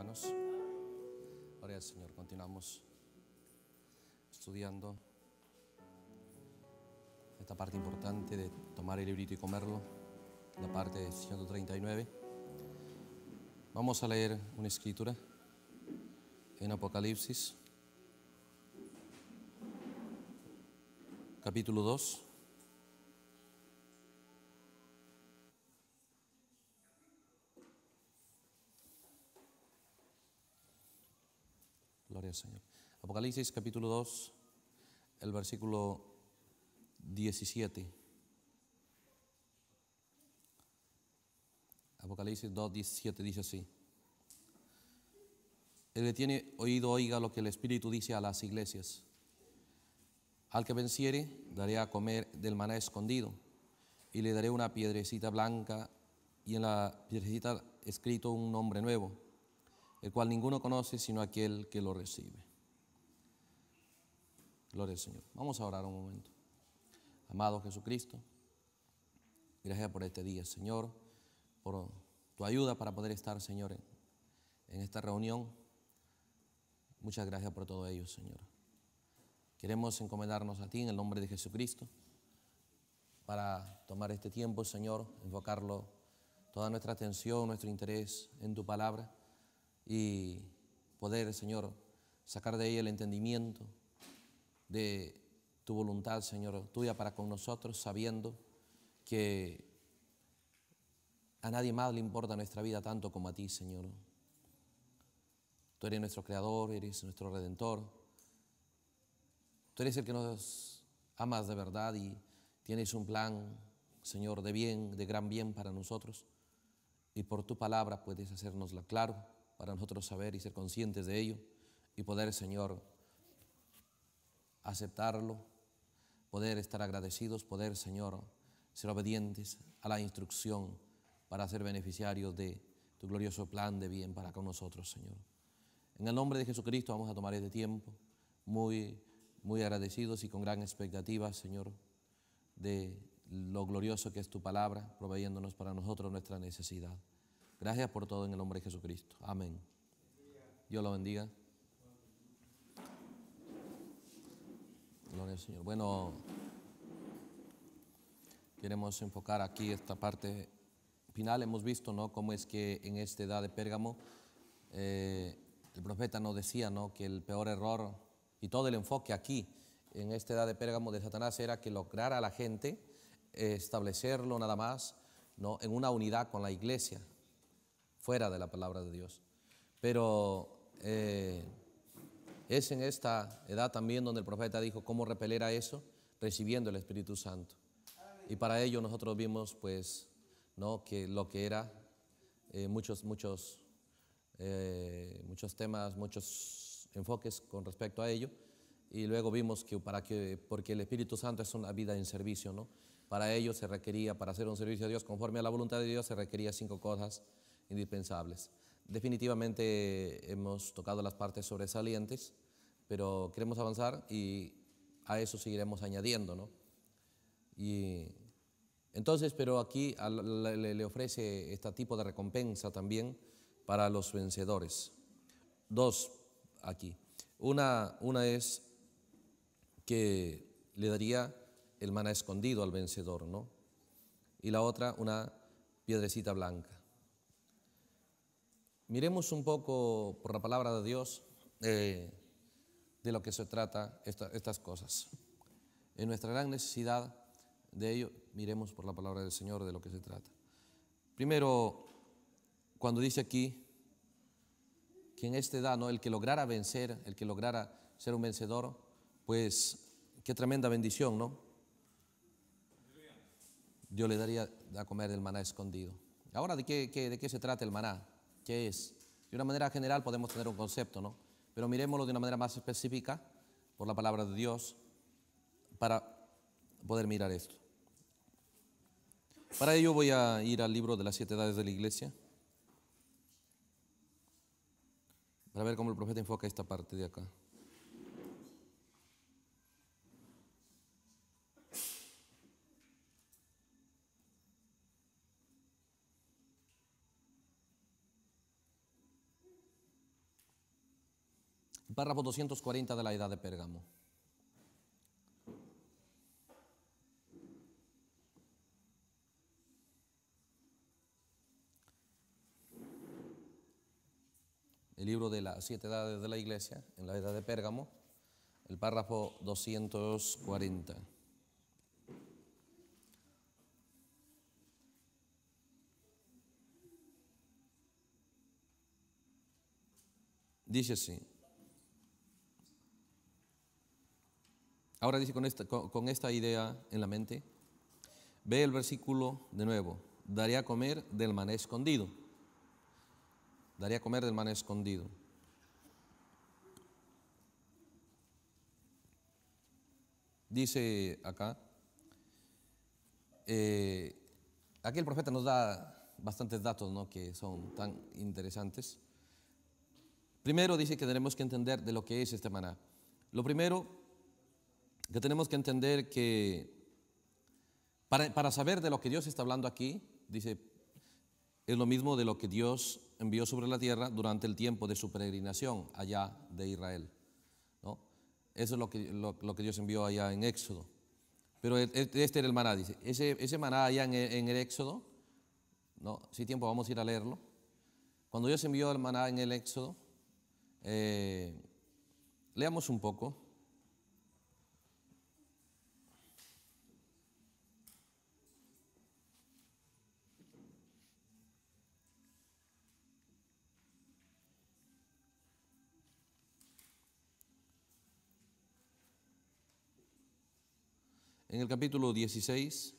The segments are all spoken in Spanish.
hermanos. Gloria Señor, continuamos estudiando esta parte importante de tomar el librito y comerlo, la parte de 139. Vamos a leer una escritura en Apocalipsis, capítulo 2. Gloria al Señor. Apocalipsis capítulo 2, el versículo 17. Apocalipsis 2, 17 dice así. El que tiene oído oiga lo que el Espíritu dice a las iglesias. Al que venciere, daré a comer del maná escondido y le daré una piedrecita blanca y en la piedrecita escrito un nombre nuevo el cual ninguno conoce sino aquel que lo recibe. Gloria al Señor. Vamos a orar un momento. Amado Jesucristo, gracias por este día, Señor, por tu ayuda para poder estar, Señor, en esta reunión. Muchas gracias por todo ello, Señor. Queremos encomendarnos a ti en el nombre de Jesucristo para tomar este tiempo, Señor, enfocarlo, toda nuestra atención, nuestro interés en tu palabra y poder, Señor, sacar de ella el entendimiento de tu voluntad, Señor, tuya para con nosotros, sabiendo que a nadie más le importa nuestra vida tanto como a ti, Señor. Tú eres nuestro creador, eres nuestro redentor. Tú eres el que nos amas de verdad y tienes un plan, Señor, de bien, de gran bien para nosotros. Y por tu palabra puedes hacernosla claro para nosotros saber y ser conscientes de ello y poder, Señor, aceptarlo, poder estar agradecidos, poder, Señor, ser obedientes a la instrucción para ser beneficiarios de tu glorioso plan de bien para con nosotros, Señor. En el nombre de Jesucristo vamos a tomar este tiempo muy, muy agradecidos y con gran expectativa, Señor, de lo glorioso que es tu palabra, proveyéndonos para nosotros nuestra necesidad. Gracias por todo en el nombre de Jesucristo. Amén. Dios lo bendiga. Gloria al Señor. Bueno, queremos enfocar aquí esta parte final. Hemos visto, ¿no? Cómo es que en esta edad de Pérgamo eh, el profeta nos decía, ¿no? Que el peor error y todo el enfoque aquí en esta edad de Pérgamo de Satanás era que lograra a la gente eh, establecerlo nada más, ¿no? En una unidad con la iglesia fuera de la palabra de Dios. Pero eh, es en esta edad también donde el profeta dijo cómo repeler a eso, recibiendo el Espíritu Santo. Y para ello nosotros vimos, pues, ¿no? que lo que era eh, muchos, muchos, eh, muchos temas, muchos enfoques con respecto a ello. Y luego vimos que para que, porque el Espíritu Santo es una vida en servicio, ¿no? Para ello se requería, para hacer un servicio a Dios conforme a la voluntad de Dios, se requería cinco cosas indispensables. Definitivamente hemos tocado las partes sobresalientes, pero queremos avanzar y a eso seguiremos añadiendo. Y entonces, pero aquí le ofrece este tipo de recompensa también para los vencedores. Dos aquí. Una, una es que le daría el maná escondido al vencedor, ¿no? Y la otra, una piedrecita blanca. Miremos un poco por la palabra de Dios eh, de lo que se trata estas cosas. En nuestra gran necesidad de ello, miremos por la palabra del Señor de lo que se trata. Primero, cuando dice aquí, que en esta edad, ¿no? el que lograra vencer, el que lograra ser un vencedor, pues qué tremenda bendición, ¿no? Dios le daría a comer el maná escondido. Ahora, ¿de qué, de qué se trata el maná? es? De una manera general podemos tener un concepto, ¿no? Pero miremoslo de una manera más específica por la palabra de Dios para poder mirar esto. Para ello voy a ir al libro de las siete edades de la iglesia para ver cómo el profeta enfoca esta parte de acá. párrafo 240 de la Edad de Pérgamo. El libro de las siete edades de la iglesia, en la Edad de Pérgamo, el párrafo 240. Dice así. Ahora dice con esta, idea en la mente, ve el versículo de nuevo, daría a comer del maná escondido. daría comer del maná escondido. Dice acá, eh, aquí el profeta nos da bastantes datos que son tan interesantes. Primero dice que tenemos que entender de lo que es este maná. Lo primero que tenemos que entender que para, para, saber de lo que Dios está hablando aquí, dice, es lo mismo de lo que Dios envió sobre la tierra durante el tiempo de su peregrinación allá de Israel. ¿no? Eso es lo que, lo, que Dios envió allá en Éxodo. Pero e, e, este era el maná, dice. Ese, ese maná allá en, el Éxodo, ¿no? si tiempo vamos a ir a leerlo. Cuando Dios envió el maná en el Éxodo, eh, leamos un poco. en el capítulo 16,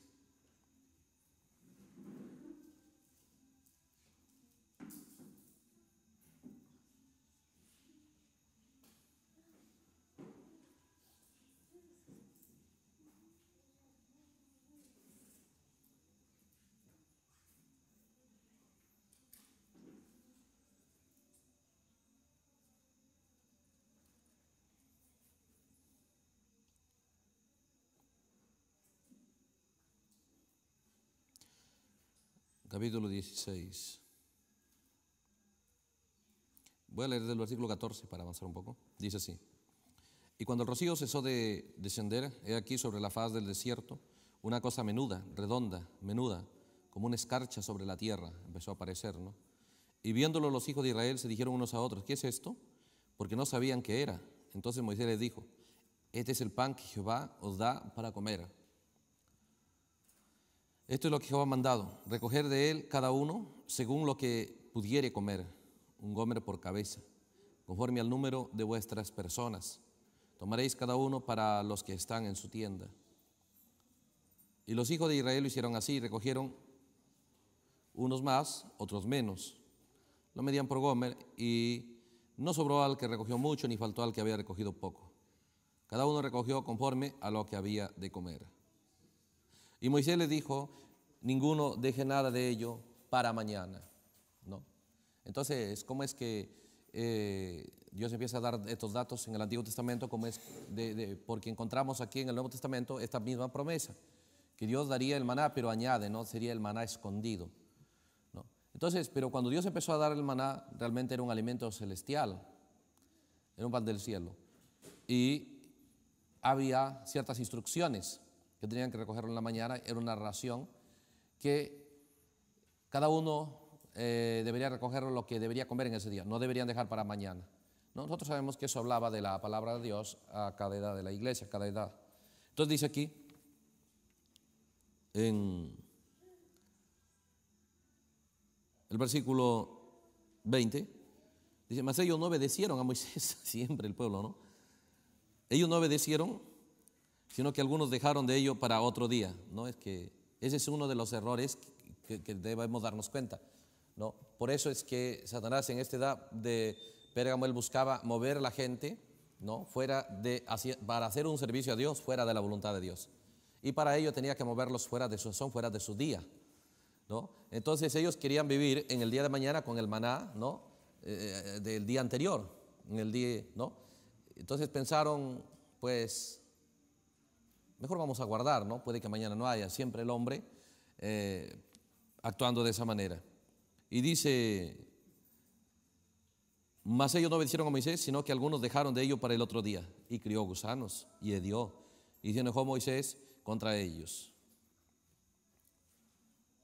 capítulo 16. Voy a leer del versículo 14 para avanzar un poco. Dice así. Y cuando el rocío cesó de descender, he aquí sobre la faz del desierto, una cosa menuda, redonda, menuda, como una escarcha sobre la tierra, empezó a aparecer, ¿no? Y viéndolo los hijos de Israel se dijeron unos a otros, ¿qué es esto? Porque no sabían qué era. Entonces Moisés les dijo, este es el pan que Jehová os da para comer. Esto es lo que Jehová ha mandado, recoger de él cada uno según lo que pudiere comer, un gomer por cabeza, conforme al número de vuestras personas. Tomaréis cada uno para los que están en su tienda. Y los hijos de Israel lo hicieron así, recogieron unos más, otros menos. Lo medían por Gomer y no sobró al que recogió mucho, ni faltó al que había recogido poco. Cada uno recogió conforme a lo que había de comer. Y Moisés le dijo, ninguno deje nada de ello para mañana. ¿No? Entonces, ¿cómo es que eh, Dios empieza a dar estos datos en el Antiguo Testamento? es porque encontramos aquí en el Nuevo Testamento esta misma promesa, que Dios daría el maná, pero añade, ¿no? Sería el maná escondido. Entonces, pero cuando Dios empezó a dar el maná, realmente era un alimento celestial, era un pan del cielo. Y había ciertas instrucciones que tenían que recogerlo en la mañana, era una ración que cada uno eh, debería recoger lo que debería comer en ese día, no deberían dejar para mañana. Nosotros sabemos que eso hablaba de la palabra de Dios a cada edad de la iglesia, a cada edad. Entonces dice aquí, en el versículo 20, dice, mas ellos no obedecieron a Moisés, siempre el pueblo, ¿no? Ellos no obedecieron sino que algunos dejaron de ello para otro día. ¿no? Es que ese es uno de los errores que, debemos darnos cuenta. ¿no? Por eso es que Satanás en esta edad de Pérgamo él buscaba mover la gente ¿no? fuera de, para hacer un servicio a Dios fuera de la voluntad de Dios. Y para ello tenía que moverlos fuera de su son, fuera de su día. ¿no? Entonces ellos querían vivir en el día de mañana con el maná ¿no? Eh, eh, del día anterior. En el día, ¿no? Entonces pensaron, pues mejor vamos a guardar, ¿no? Puede que mañana no haya, siempre el hombre eh, actuando de esa manera. Y dice, mas ellos no obedecieron a Moisés, sino que algunos dejaron de ello para el otro día, y crió gusanos, y hedió, y se enojó Moisés contra ellos.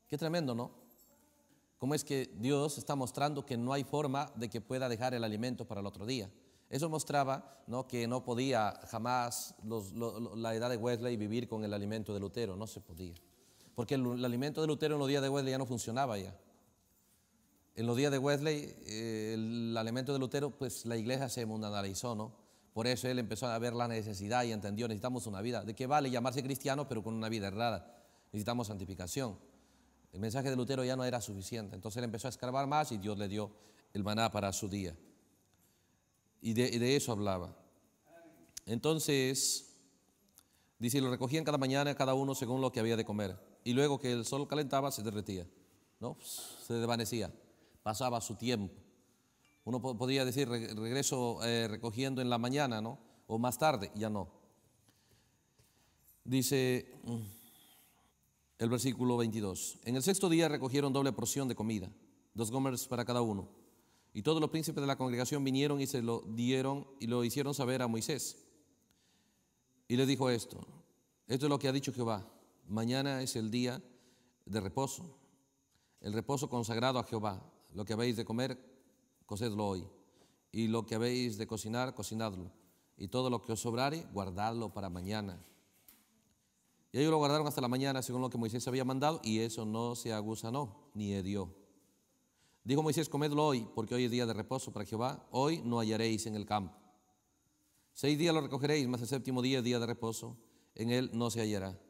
Qué tremendo, ¿no? Cómo es que Dios está mostrando que no hay forma de que pueda dejar el alimento para el otro día eso mostraba que no podía jamás la edad de Wesley vivir con el alimento de Lutero, no se podía. Porque el, alimento de Lutero en los días de Wesley ya no funcionaba ya. En los días de Wesley, eh, el alimento de Lutero, pues la iglesia se mundanalizó, ¿no? Por eso él empezó a ver la necesidad y entendió, necesitamos una vida. ¿De qué vale llamarse cristiano pero con una vida errada? Necesitamos santificación. El mensaje de Lutero ya no era suficiente. Entonces él empezó a escarbar más y Dios le dio el maná para su día. Y de, eso hablaba. Entonces, dice, lo recogían cada mañana cada uno según lo que había de comer. Y luego que el sol calentaba, se derretía, ¿no? Pues, se desvanecía, pasaba su tiempo. Uno podría decir, regreso eh, recogiendo en la mañana, ¿no? O más tarde, ya no. Dice mm, el versículo 22, en el sexto día recogieron doble porción de comida, dos gomers para cada uno. Y todos los príncipes de la congregación vinieron y se lo dieron y lo hicieron saber a Moisés. Y le dijo esto, esto es lo que ha dicho Jehová, mañana es el día de reposo, el reposo consagrado a Jehová, lo que habéis de comer, cocedlo hoy, y lo que habéis de cocinar, cocinadlo, y todo lo que os sobrare, guardadlo para mañana. Y ellos lo guardaron hasta la mañana, según lo que Moisés había mandado, y eso no se aguzanó ni hedió. Dijo Moisés, comedlo hoy, porque hoy es día de reposo para Jehová, hoy no hallaréis en el campo. Seis días lo recogeréis, mas el séptimo día es día de reposo, en él no se hallará.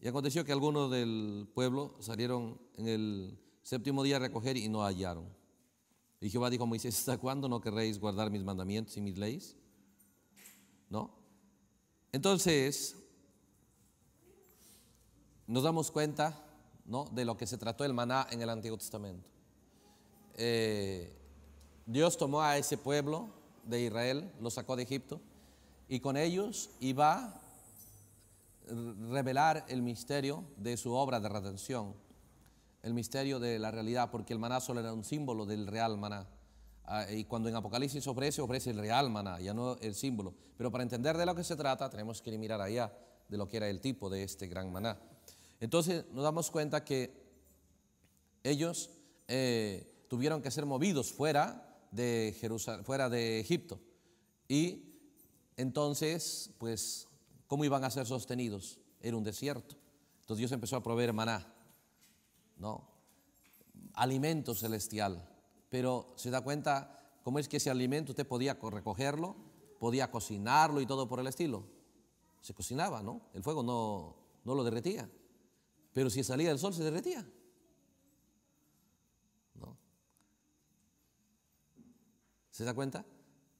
Y aconteció que algunos del pueblo salieron en el séptimo día a recoger y no hallaron. Y Jehová dijo a Moisés, ¿hasta cuándo no querréis guardar mis mandamientos y mis leyes? ¿No? Entonces, nos damos cuenta ¿no? de lo que se trató el maná en el Antiguo Testamento. Eh, Dios tomó a ese pueblo de Israel, lo sacó de Egipto, y con ellos iba a revelar el misterio de su obra de redención, el misterio de la realidad, porque el maná solo era un símbolo del real maná. Ah, y cuando en Apocalipsis ofrece, ofrece el real maná, ya no el símbolo. Pero para entender de lo que se trata, tenemos que mirar allá de lo que era el tipo de este gran maná. Entonces nos damos cuenta que ellos eh, tuvieron que ser movidos fuera de, fuera de Egipto. Y entonces, pues, ¿cómo iban a ser sostenidos? Era un desierto. Entonces Dios empezó a proveer maná, ¿no? Alimento celestial. Pero se da cuenta cómo es que ese alimento usted podía recogerlo, podía cocinarlo y todo por el estilo. Se cocinaba, ¿no? El fuego no, no lo derretía. Pero si salía el sol, se derretía. ¿Se da cuenta?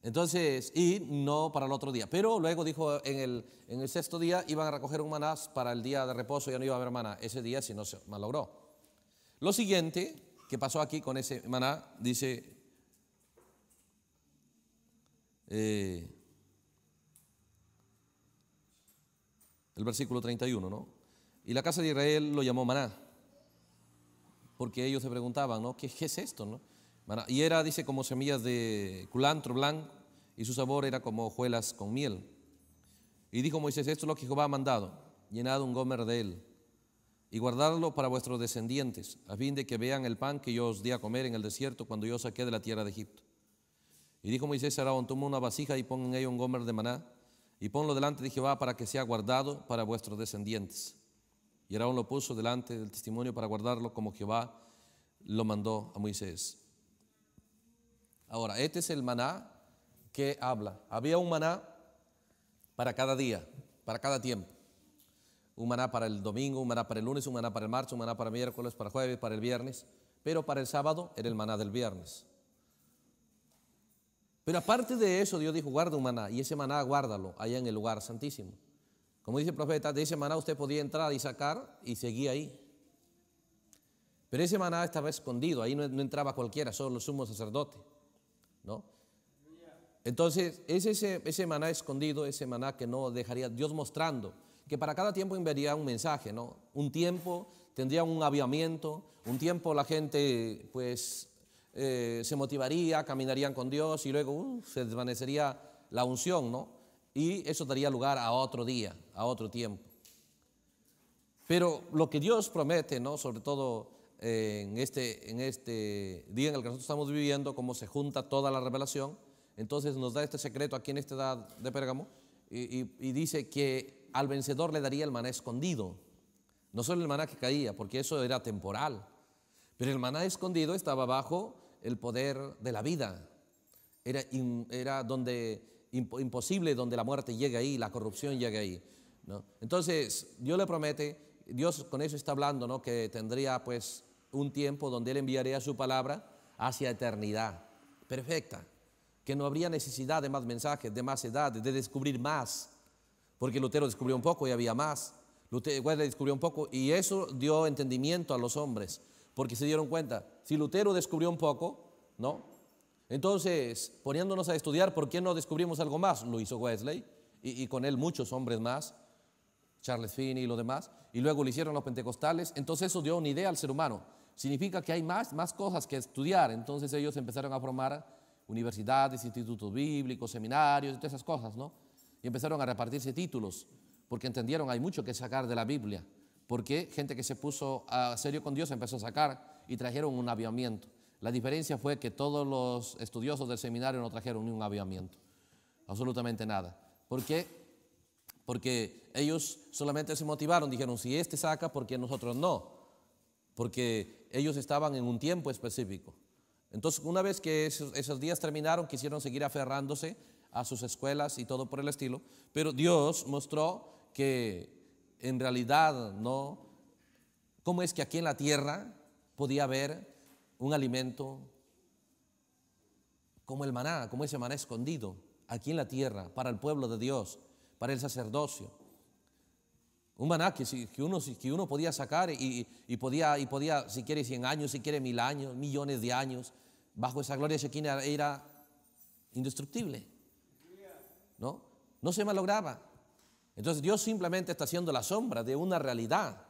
Entonces, y no para el otro día. Pero luego dijo en el, sexto día iban a recoger un maná para el día de reposo, ya no iba a haber maná ese día si no se malogró. Lo siguiente que pasó aquí con ese maná, dice, eh, el versículo 31, ¿no? Y la casa de Israel lo llamó maná, porque ellos se preguntaban, ¿no? ¿Qué, qué es esto, no? Y era, dice, como semillas de culantro blanco y su sabor era como hojuelas con miel. Y dijo Moisés, esto es lo que Jehová ha mandado, llenad un gomer de él y guardadlo para vuestros descendientes, a fin de que vean el pan que yo os di a comer en el desierto cuando yo saqué de la tierra de Egipto. Y dijo Moisés a toma una vasija y pon en ella un gomer de maná y ponlo delante de Jehová para que sea guardado para vuestros descendientes. Y Aarón lo puso delante del testimonio para guardarlo como Jehová lo mandó a Moisés. Ahora, este es el maná que habla. Había un maná para cada día, para cada tiempo. Un maná para el domingo, un maná para el lunes, un maná para el marzo un maná para miércoles, para jueves, para el viernes. Pero para el sábado era el maná del viernes. Pero aparte de eso, Dios dijo, guarda un maná. Y ese maná guárdalo allá en el lugar santísimo. Como dice el profeta, de ese maná usted podía entrar y sacar y seguía ahí. Pero ese maná estaba escondido, ahí no, entraba cualquiera, solo los sumo sacerdote. ¿no? Entonces, es ese, maná escondido, ese maná que no dejaría Dios mostrando, que para cada tiempo enviaría un mensaje, ¿no? Un tiempo tendría un aviamiento, un tiempo la gente pues eh, se motivaría, caminarían con Dios y luego uh, se desvanecería la unción, ¿no? Y eso daría lugar a otro día, a otro tiempo. Pero lo que Dios promete, ¿no? Sobre todo eh, en este, en este día en el que nosotros estamos viviendo, cómo se junta toda la revelación. Entonces nos da este secreto aquí en esta edad de Pérgamo y, dice que al vencedor le daría el maná escondido. No solo el maná que caía, porque eso era temporal, pero el maná escondido estaba bajo el poder de la vida. Era, era donde imposible, donde la muerte llega ahí, la corrupción llega ahí. ¿no? Entonces, Dios le promete, Dios con eso está hablando, ¿no? que tendría pues un tiempo donde Él enviaría su palabra hacia eternidad. Perfecta. Que no habría necesidad de más mensajes, de más edades, de descubrir más. Porque Lutero descubrió un poco y había más. Lutero descubrió un poco y eso dio entendimiento a los hombres. Porque se dieron cuenta, si Lutero descubrió un poco, ¿no? Entonces, poniéndonos a estudiar, ¿por qué no descubrimos algo más? Lo hizo Wesley y, y con él muchos hombres más. Charles Finney y los demás, y luego lo hicieron los pentecostales. Entonces eso dio una idea al ser humano significa que hay más, más cosas que estudiar. Entonces ellos empezaron a formar universidades, institutos bíblicos, seminarios, todas esas cosas, ¿no? Y empezaron a repartirse títulos, porque entendieron hay mucho que sacar de la Biblia, porque gente que se puso a ah, serio con Dios empezó a sacar y trajeron un avivamiento. La diferencia fue que todos los estudiosos del seminario no trajeron ni un avivamiento, absolutamente nada. ¿Por qué? Porque ellos solamente se motivaron, dijeron, si este saca, ¿por qué nosotros no? Porque ellos estaban en un tiempo específico. Entonces, una vez que esos, días terminaron, quisieron seguir aferrándose a sus escuelas y todo por el estilo, pero Dios mostró que en realidad, ¿no? ¿Cómo es que aquí en la tierra podía haber un alimento como el maná, como ese maná escondido, aquí en la tierra, para el pueblo de Dios, para el sacerdocio? Un maná que, uno, podía sacar y, podía, si quiere 100 años, si quiere mil años, millones de años, bajo esa gloria Shekinah era indestructible. ¿No? No se malograba. Entonces Dios simplemente está haciendo la sombra de una realidad,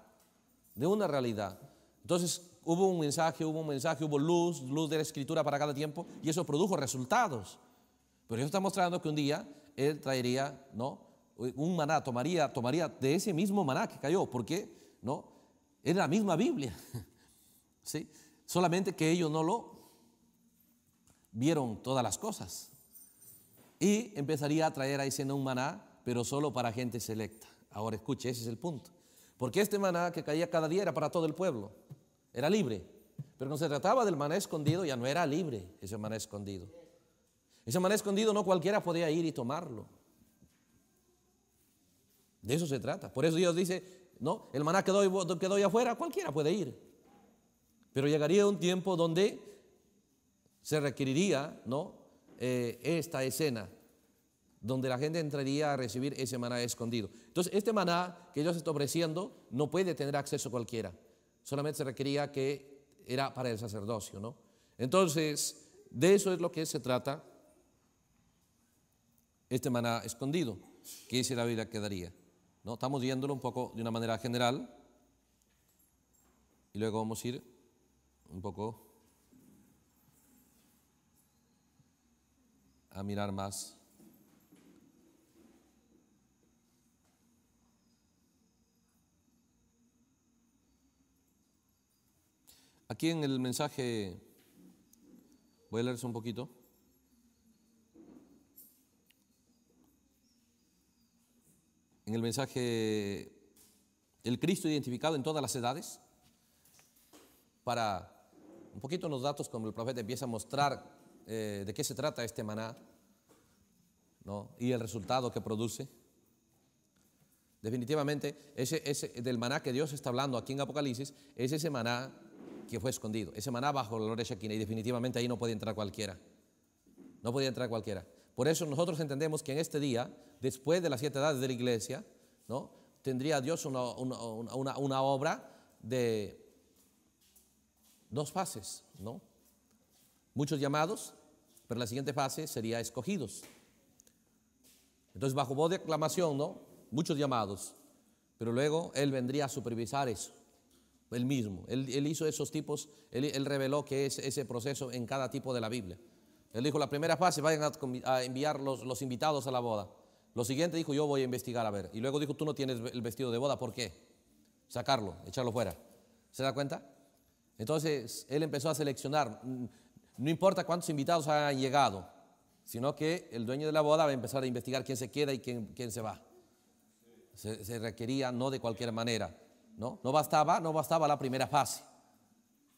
de una realidad. Entonces hubo un mensaje, hubo un mensaje, hubo luz, luz de la escritura para cada tiempo y eso produjo resultados. Pero Dios está mostrando que un día Él traería, ¿no? un maná, tomaría, de ese mismo maná que cayó, porque no, es la misma Biblia, ¿sí? solamente que ellos no lo vieron todas las cosas. Y empezaría a traer ahí siendo un maná, pero solo para gente selecta. Ahora escuche, ese es el punto. Porque este maná que caía cada día era para todo el pueblo, era libre. Pero no se trataba del maná escondido, ya no era libre ese maná escondido. Ese maná escondido no cualquiera podía ir y tomarlo. De eso se trata. Por eso Dios dice, no, el maná que doy, afuera, cualquiera puede ir. Pero llegaría un tiempo donde se requeriría, ¿no? Eh, esta escena donde la gente entraría a recibir ese maná escondido. Entonces, este maná que Dios está ofreciendo no puede tener acceso cualquiera. Solamente se requería que era para el sacerdocio, ¿no? Entonces, de eso es lo que se trata este maná escondido, que dice la vida que daría. ¿no? Estamos viéndolo un poco de una manera general y luego vamos a ir un poco a mirar más Aquí en el mensaje, voy a leerse un poquito. en el mensaje el Cristo identificado en todas las edades, para un poquito los datos como el profeta empieza a mostrar eh, de qué se trata este maná ¿no? y el resultado que produce. Definitivamente, ese, ese, del maná que Dios está hablando aquí en Apocalipsis es ese maná que fue escondido, ese maná bajo la de Shekinah, y definitivamente ahí no puede entrar cualquiera. No podía entrar cualquiera. Por eso nosotros entendemos que en este día, después de las siete edades de la iglesia, ¿no? tendría Dios una, obra de dos fases, ¿no? Muchos llamados, pero la siguiente fase sería escogidos. Entonces, bajo voz de aclamación, ¿no? Muchos llamados, pero luego Él vendría a supervisar eso, Él mismo. Él, hizo esos tipos, él reveló que es ese proceso en cada tipo de la Biblia. Él dijo, la primera fase, vayan a, enviar los, invitados a la boda. Lo siguiente dijo, yo voy a investigar a ver. Y luego dijo, tú no tienes el vestido de boda, ¿por qué? Sacarlo, echarlo fuera. ¿Se da cuenta? Entonces, él empezó a seleccionar. No importa cuántos invitados han llegado, sino que el dueño de la boda va a empezar a investigar quién se queda y quién, se va. Se, se, requería no de cualquier manera, ¿no? No bastaba, no bastaba la primera fase.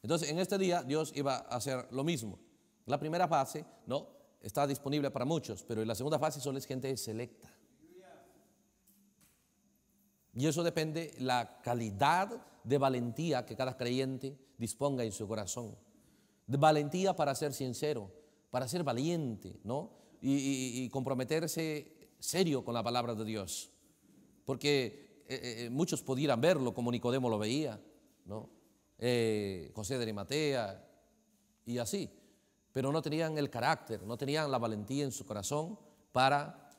Entonces, en este día Dios iba a hacer lo mismo. La primera fase, ¿no? Está disponible para muchos, pero en la segunda fase solo es gente selecta. Y eso depende la calidad de valentía que cada creyente disponga en su corazón. De valentía para ser sincero, para ser valiente, ¿no? Y, comprometerse serio con la palabra de Dios. Porque eh, eh, muchos pudieran verlo como Nicodemo lo veía, ¿no? Eh, José de Arimatea y así pero no tenían el carácter, no tenían la valentía en su corazón para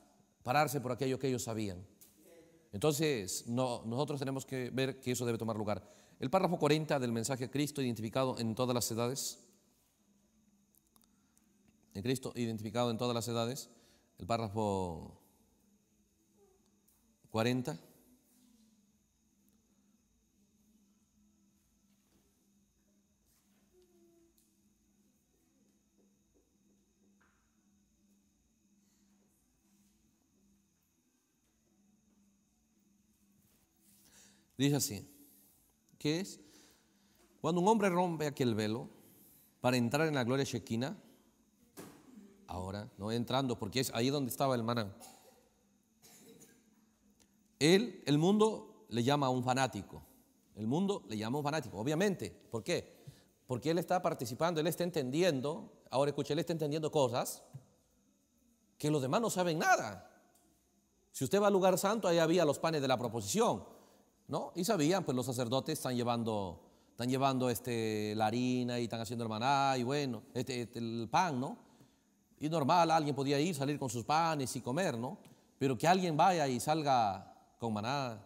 pararse por aquello que ellos sabían. Entonces, nosotros tenemos que ver que eso debe tomar lugar. El párrafo 40 del mensaje de Cristo identificado en todas las edades, en Cristo identificado en todas las edades, el párrafo 40. Dice así, ¿qué es? Cuando un hombre rompe aquel velo para entrar en la gloria shekina ahora, no entrando, porque es ahí donde estaba el maná. Él, el mundo le llama a un fanático. El mundo le llama a un fanático, obviamente. ¿Por qué? Porque él está participando, él está entendiendo. Ahora escucha, él está entendiendo cosas que los demás no saben nada. Si usted va al lugar santo, ahí había los panes de la proposición. ¿no? Y sabían, pues los sacerdotes están llevando, están llevando este, la harina y están haciendo el maná y bueno, este, este, el pan, ¿no? Y normal, alguien podía ir, salir con sus panes y comer, ¿no? Pero que alguien vaya y salga con maná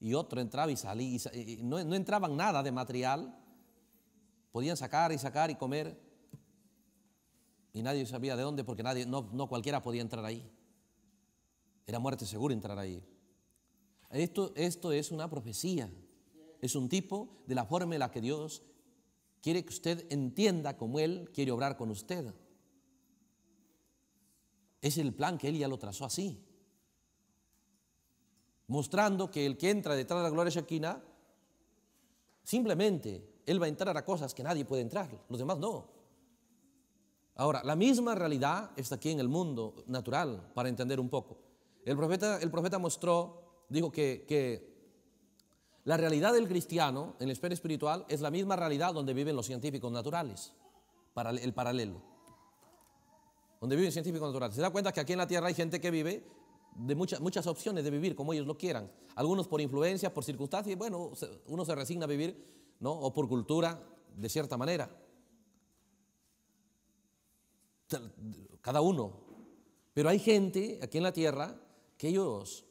y otro entraba y salía, y, no, entraban nada de material, podían sacar y sacar y comer y nadie sabía de dónde porque nadie, no, no cualquiera podía entrar ahí. Era muerte segura entrar ahí. Esto, esto es una profecía. Es un tipo de la forma en la que Dios quiere que usted entienda cómo Él quiere obrar con usted. Es el plan que Él ya lo trazó así. Mostrando que el que entra detrás de la gloria Shekinah, simplemente Él va a entrar a cosas que nadie puede entrar, los demás no. Ahora, la misma realidad está aquí en el mundo natural, para entender un poco. El profeta, el profeta mostró dijo que, la realidad del cristiano en la esfera espiritual es la misma realidad donde viven los científicos naturales, el paralelo. Donde viven científicos naturales. Se da cuenta que aquí en la Tierra hay gente que vive de muchas, muchas opciones de vivir como ellos lo quieran. Algunos por influencia, por circunstancias, bueno, uno se resigna a vivir, ¿no? O por cultura, de cierta manera. Cada uno. Pero hay gente aquí en la tierra que ellos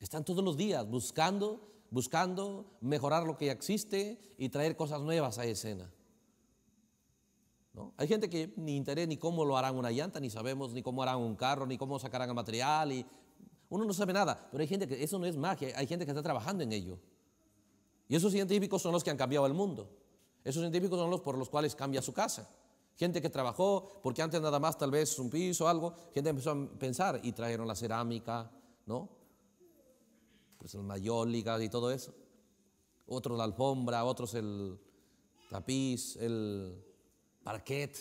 están todos los días buscando, buscando mejorar lo que ya existe y traer cosas nuevas a escena. ¿No? Hay gente que ni interés ni cómo lo harán una llanta, ni sabemos ni cómo harán un carro, ni cómo sacarán el material. Y uno no sabe nada, pero hay gente que eso no es magia, hay gente que está trabajando en ello. Y esos científicos son los que han cambiado el mundo. Esos científicos son los por los cuales cambia su casa. Gente que trabajó, porque antes nada más tal vez un piso o algo, gente empezó a pensar y trajeron la cerámica, ¿no? el pues, mayólica y todo eso. Otros la alfombra, otros el tapiz, el parquet,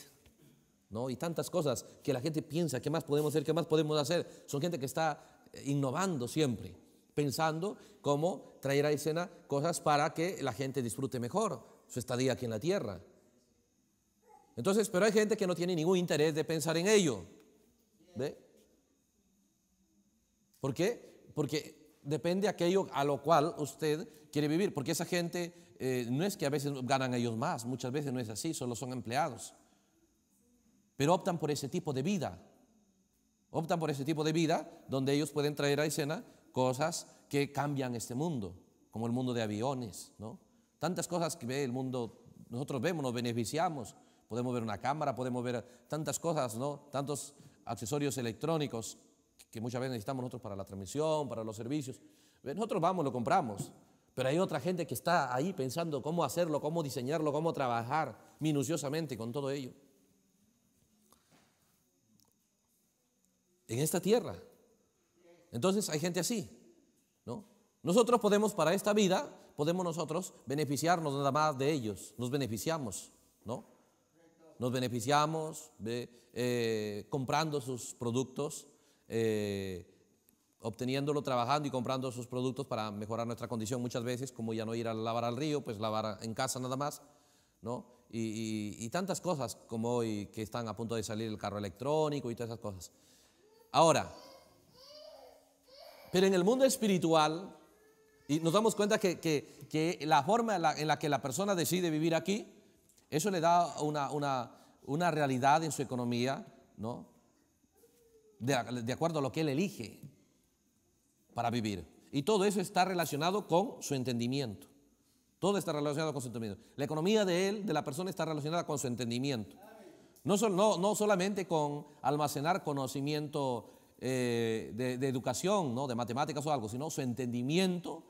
¿no? Y tantas cosas que la gente piensa, ¿qué más podemos hacer? ¿Qué más podemos hacer? Son gente que está eh, innovando siempre, pensando cómo traer a escena cosas para que la gente disfrute mejor su estadía aquí en la tierra. Entonces, pero hay gente que no tiene ningún interés de pensar en ello. ¿Ve? ¿Por qué? Porque depende aquello a lo cual usted quiere vivir, porque esa gente eh, no es que a veces ganan ellos más, muchas veces no es así, solo son empleados, pero optan por ese tipo de vida, optan por ese tipo de vida donde ellos pueden traer a escena cosas que cambian este mundo, como el mundo de aviones, ¿no? Tantas cosas que ve el mundo, nosotros vemos, nos beneficiamos, podemos ver una cámara, podemos ver tantas cosas, ¿no? Tantos accesorios electrónicos que muchas veces necesitamos nosotros para la transmisión, para los servicios. Eh, nosotros vamos, lo compramos, pero hay otra gente que está ahí pensando cómo hacerlo, cómo diseñarlo, cómo trabajar minuciosamente con todo ello. En esta tierra. Entonces hay gente así, ¿no? Nosotros podemos para esta vida, podemos nosotros beneficiarnos nada más de ellos, nos beneficiamos, ¿no? Nos beneficiamos eh, comprando sus productos, eh, obteniéndolo, trabajando y comprando sus productos para mejorar nuestra condición muchas veces, como ya no ir a lavar al río, pues lavar en casa nada más, ¿no? Y, tantas cosas como hoy que están a punto de salir el carro electrónico y todas esas cosas. Ahora, pero en el mundo espiritual, y nos damos cuenta que, la forma en la, que la persona decide vivir aquí, eso le da una, una realidad en su economía, ¿no? de, acuerdo a lo que Él elige para vivir. Y todo eso está relacionado con su entendimiento. Todo está relacionado con su entendimiento. La economía de él, de la persona, está relacionada con su entendimiento. No, no solamente con almacenar conocimiento eh, de, de, educación, ¿no? de matemáticas o algo, sino su entendimiento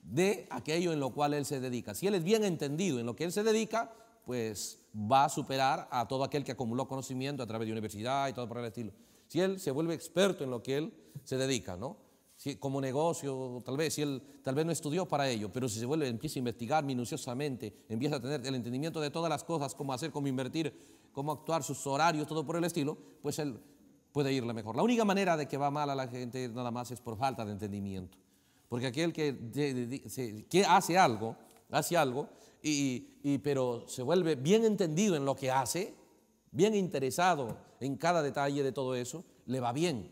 de aquello en lo cual él se dedica. Si él es bien entendido en lo que él se dedica, pues va a superar a todo aquel que acumuló conocimiento a través de universidad y todo por el estilo. Si él se vuelve experto en lo que él se dedica, ¿no? como negocio, tal vez, si él tal vez no estudió para ello, pero si se vuelve, empieza a investigar minuciosamente, empieza a tener el entendimiento de todas las cosas, cómo hacer, cómo invertir, cómo actuar, sus horarios, todo por el estilo, pues él puede irle mejor. La única manera de que va mal a la gente nada más es por falta de entendimiento. Porque aquel que, que hace algo, hace algo, y, y, pero se vuelve bien entendido en lo que hace, bien interesado en cada detalle de todo eso, le va bien.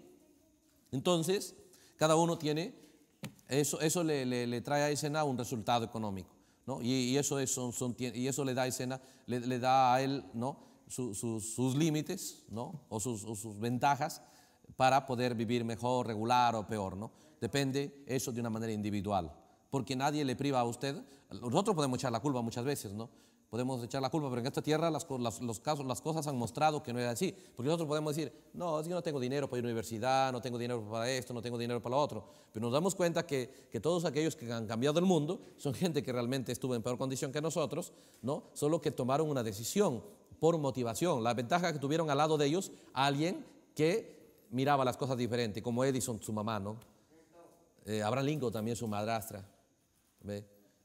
Entonces, cada uno tiene, eso, eso le, trae a escena un resultado económico, ¿no? Y, eso, es, son, y eso le da a escena, le, da a él, ¿no? sus límites, ¿no? O sus, sus ventajas para poder vivir mejor, regular o peor, ¿no? Depende eso de una manera individual, porque nadie le priva a usted. Nosotros podemos echar la culpa muchas veces, ¿no? podemos echar la culpa, pero en esta tierra las, los casos, las cosas han mostrado que no era así. Porque nosotros podemos decir, no, yo no tengo dinero para la universidad, no tengo dinero para esto, no tengo dinero para lo otro. Pero nos damos cuenta que, que todos aquellos que han cambiado el mundo son gente que realmente estuvo en peor condición que nosotros, ¿no? Solo que tomaron una decisión por motivación. La ventaja que tuvieron al lado de ellos alguien que miraba las cosas diferentes, como Edison, su mamá, ¿no? Eh, Abraham Lincoln también, su madrastra.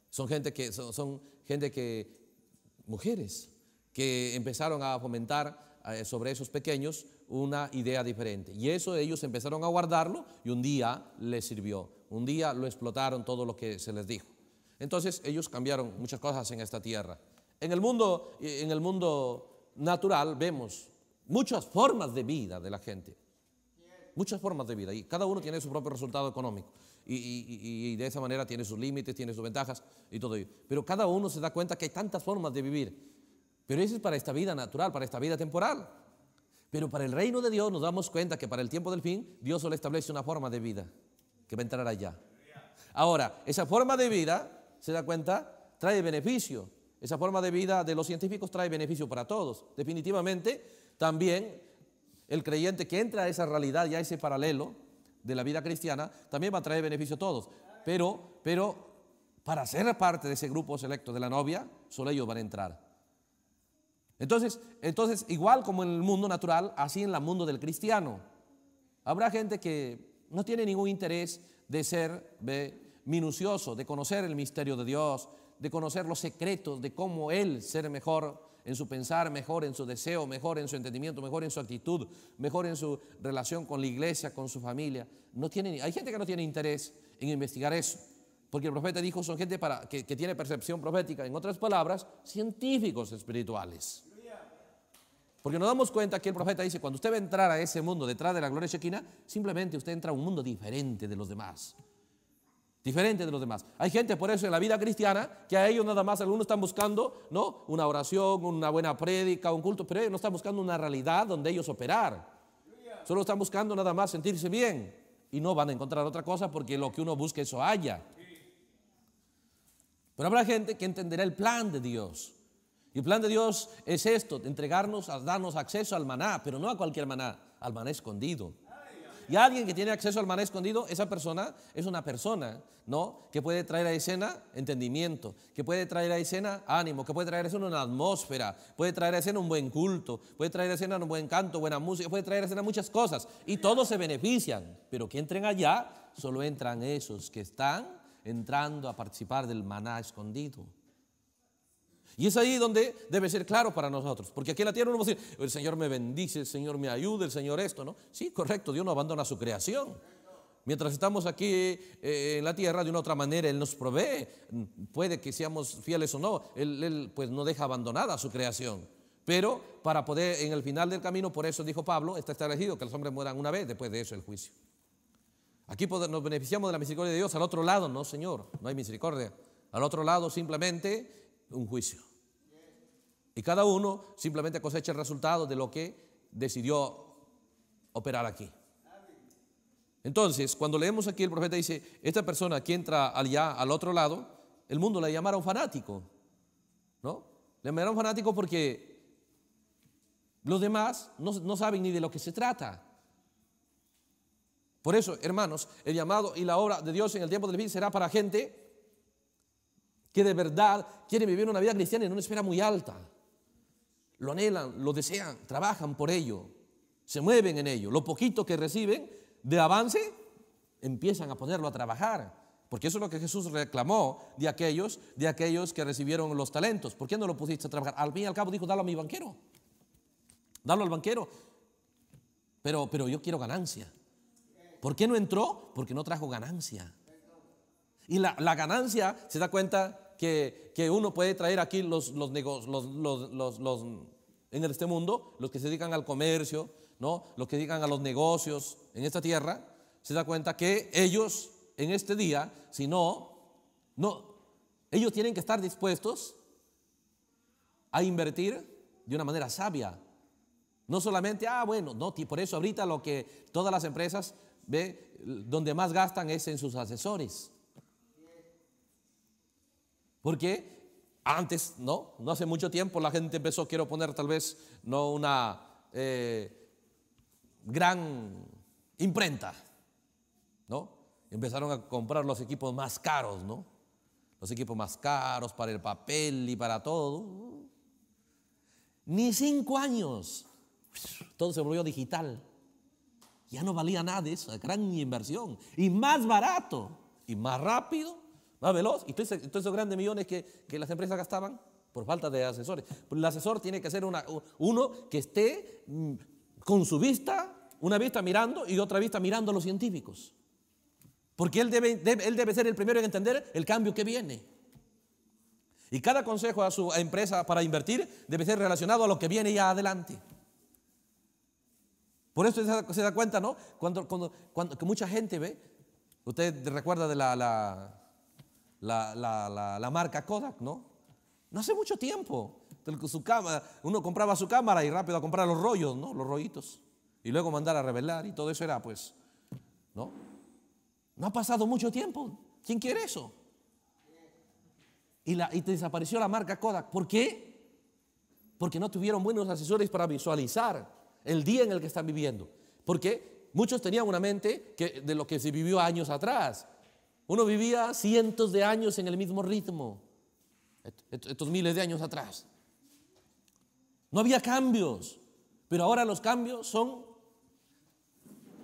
Son gente que, son, son gente que, mujeres que empezaron a fomentar eh, sobre esos pequeños una idea diferente. Y eso ellos empezaron a guardarlo y un día les sirvió. Un día lo explotaron todo lo que se les dijo. Entonces ellos cambiaron muchas cosas en esta tierra. En el mundo, eh, en el mundo natural vemos muchas formas de vida de la gente. Muchas formas de vida y cada uno tiene su propio resultado económico y, de esa manera tiene sus límites, tiene sus ventajas y todo ello. Pero cada uno se da cuenta que hay tantas formas de vivir. Pero eso es para esta vida natural, para esta vida temporal. Pero para el reino de Dios nos damos cuenta que para el tiempo del fin Dios solo establece una forma de vida que va a entrar allá. Ahora, esa forma de vida, se da cuenta, trae beneficio. Esa forma de vida de los científicos trae beneficio para todos. Definitivamente, también el creyente que entra a esa realidad y a ese paralelo, de la vida cristiana, también va a traer beneficio a todos. Pero, pero para ser parte de ese grupo selecto de la novia, solo ellos van a entrar. Entonces, entonces, igual como en el mundo natural, así en el mundo del cristiano. Habrá gente que no tiene ningún interés de ser minucioso, de conocer el misterio de Dios, de conocer los secretos de cómo Él ser mejor en su pensar mejor, en su deseo mejor, en su entendimiento mejor, en su actitud mejor, en su relación con la iglesia, con su familia. No hay gente que no tiene interés en investigar eso, porque el profeta dijo, son gente para, que, tiene percepción profética, en otras palabras, científicos espirituales. Porque nos damos cuenta que el profeta dice, cuando usted va a entrar a ese mundo detrás de la gloria chequina, simplemente usted entra a un mundo diferente de los demás diferente de los demás. Hay gente por eso en la vida cristiana que a ellos nada más algunos están buscando, ¿no? Una oración, una buena prédica, un culto, pero ellos no están buscando una realidad donde ellos operar. Solo están buscando nada más sentirse bien y no van a encontrar otra cosa porque lo que uno busca eso haya. Pero habrá gente que entenderá el plan de Dios. Y el plan de Dios es esto, entregarnos, darnos acceso al maná, pero no a cualquier maná, al maná escondido y alguien que tiene acceso al maná escondido, esa persona es una persona, ¿no? Que puede traer a escena entendimiento, que puede traer a escena ánimo, que puede traer a escena una atmósfera, puede traer a escena un buen culto, puede traer a escena un buen canto, buena música, puede traer a escena muchas cosas. Y todos se benefician. Pero que entren allá, solo entran esos que están entrando a participar del maná escondido. Y es ahí donde debe ser claro para nosotros, porque aquí en la tierra no va a decir, el Señor me bendice, el Señor me ayuda, el Señor esto, ¿no? Sí, correcto, Dios no abandona su creación. Mientras estamos aquí eh, en la tierra, de una otra manera, Él nos provee. Puede que seamos fieles o no, Él, pues no deja abandonada su creación. Pero para poder, en el final del camino, por eso dijo Pablo, está establecido que los hombres mueran una vez, después de eso el juicio. Aquí nos beneficiamos de la misericordia de Dios, al otro lado, no, Señor, no hay misericordia. Al otro lado simplemente un juicio. Y cada uno simplemente cosecha el resultado de lo que decidió operar aquí. Entonces, cuando leemos aquí, el profeta dice, esta persona que entra allá al otro lado, el mundo la llamará un fanático. ¿No? Le un fanático porque los demás no, no saben ni de lo que se trata. Por eso, hermanos, el llamado y la obra de Dios en el tiempo del fin será para gente que de verdad quieren vivir una vida cristiana en una espera muy alta. Lo anhelan, lo desean, trabajan por ello, se mueven en ello. Lo poquito que reciben de avance, empiezan a ponerlo a trabajar. Porque eso es lo que Jesús reclamó de aquellos, de aquellos que recibieron los talentos. ¿Por qué no lo pusiste a trabajar? Al fin y al cabo dijo, dalo a mi banquero. Dalo al banquero. Pero, pero yo quiero ganancia. ¿Por qué no entró? Porque no trajo ganancia. Y la, la, ganancia, se da cuenta, que, uno puede traer aquí los, los en este mundo, los que se dedican al comercio, ¿no? los que se dedican a los negocios en esta tierra, se da cuenta que ellos en este día, si no, no, ellos tienen que estar dispuestos a invertir de una manera sabia. No solamente, ah, bueno, no, por eso ahorita lo que todas las empresas ve, donde más gastan es en sus asesores. Porque antes, ¿no? No hace mucho tiempo la gente empezó, quiero poner tal vez, no una eh, gran imprenta, ¿no? Empezaron a comprar los equipos más caros, ¿no? Los equipos más caros para el papel y para todo. Ni cinco años. Todo se volvió digital. Ya no valía nada eso, gran inversión. Y más barato, y más rápido, va ah, veloz. Y todos esos grandes millones que, las empresas gastaban por falta de asesores. El asesor tiene que ser uno que esté mm, con su vista, una vista mirando y otra vista mirando a los científicos. Porque él debe, él debe ser el primero en entender el cambio que viene. Y cada consejo a su empresa para invertir debe ser relacionado a lo que viene ya adelante. Por eso se da cuenta, ¿no? Cuando, cuando, cuando mucha gente ve, usted recuerda de la la, la, marca Kodak, ¿no? No hace mucho tiempo. Su cámara, uno compraba su cámara y rápido a comprar los rollos, ¿no? Los rollitos. Y luego mandar a revelar y todo eso era pues, ¿no? No ha pasado mucho tiempo. ¿Quién quiere eso? Y, la, y desapareció la marca Kodak. ¿Por qué? Porque no tuvieron buenos asesores para visualizar el día en el que están viviendo. Porque muchos tenían una mente que, de lo que se vivió años atrás. Uno vivía cientos de años en el mismo ritmo, estos miles de años atrás. No había cambios, pero ahora los cambios son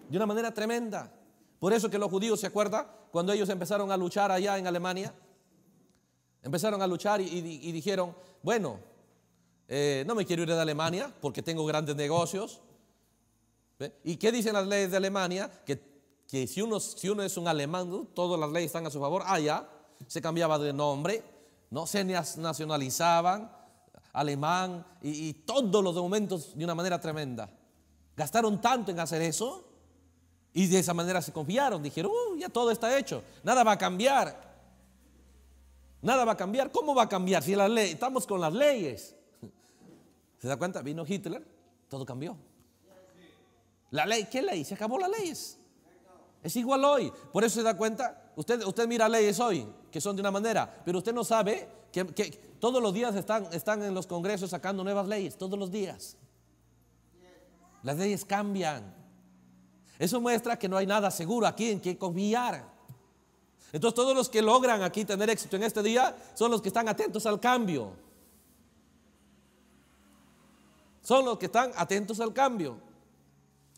de una manera tremenda. Por eso que los judíos, ¿se acuerdan Cuando ellos empezaron a luchar allá en Alemania, empezaron a luchar y, dijeron, bueno, eh, no me quiero ir de Alemania porque tengo grandes negocios. ¿Y qué dicen las leyes de Alemania? Que que si uno, es un alemán, todas las leyes están a su favor, allá se cambiaba de nombre, ¿no? se nacionalizaban, alemán, y, todos los documentos de una manera tremenda. Gastaron tanto en hacer eso y de esa manera se confiaron, dijeron, uh, ya todo está hecho, nada va a cambiar. Nada va a cambiar. ¿Cómo va a cambiar? Si la ley, estamos con las leyes. ¿Se da cuenta? Vino Hitler, todo cambió. La ley, ¿qué ley? Se acabó las leyes. Es igual hoy. Por eso se da cuenta. Usted, usted mira leyes hoy, que son de una manera, pero usted no sabe que, todos los días están, están en los congresos sacando nuevas leyes, todos los días. Las leyes cambian. Eso muestra que no hay nada seguro aquí en que confiar. Entonces todos los que logran aquí tener éxito en este día son los que están atentos al cambio. Son los que están atentos al cambio.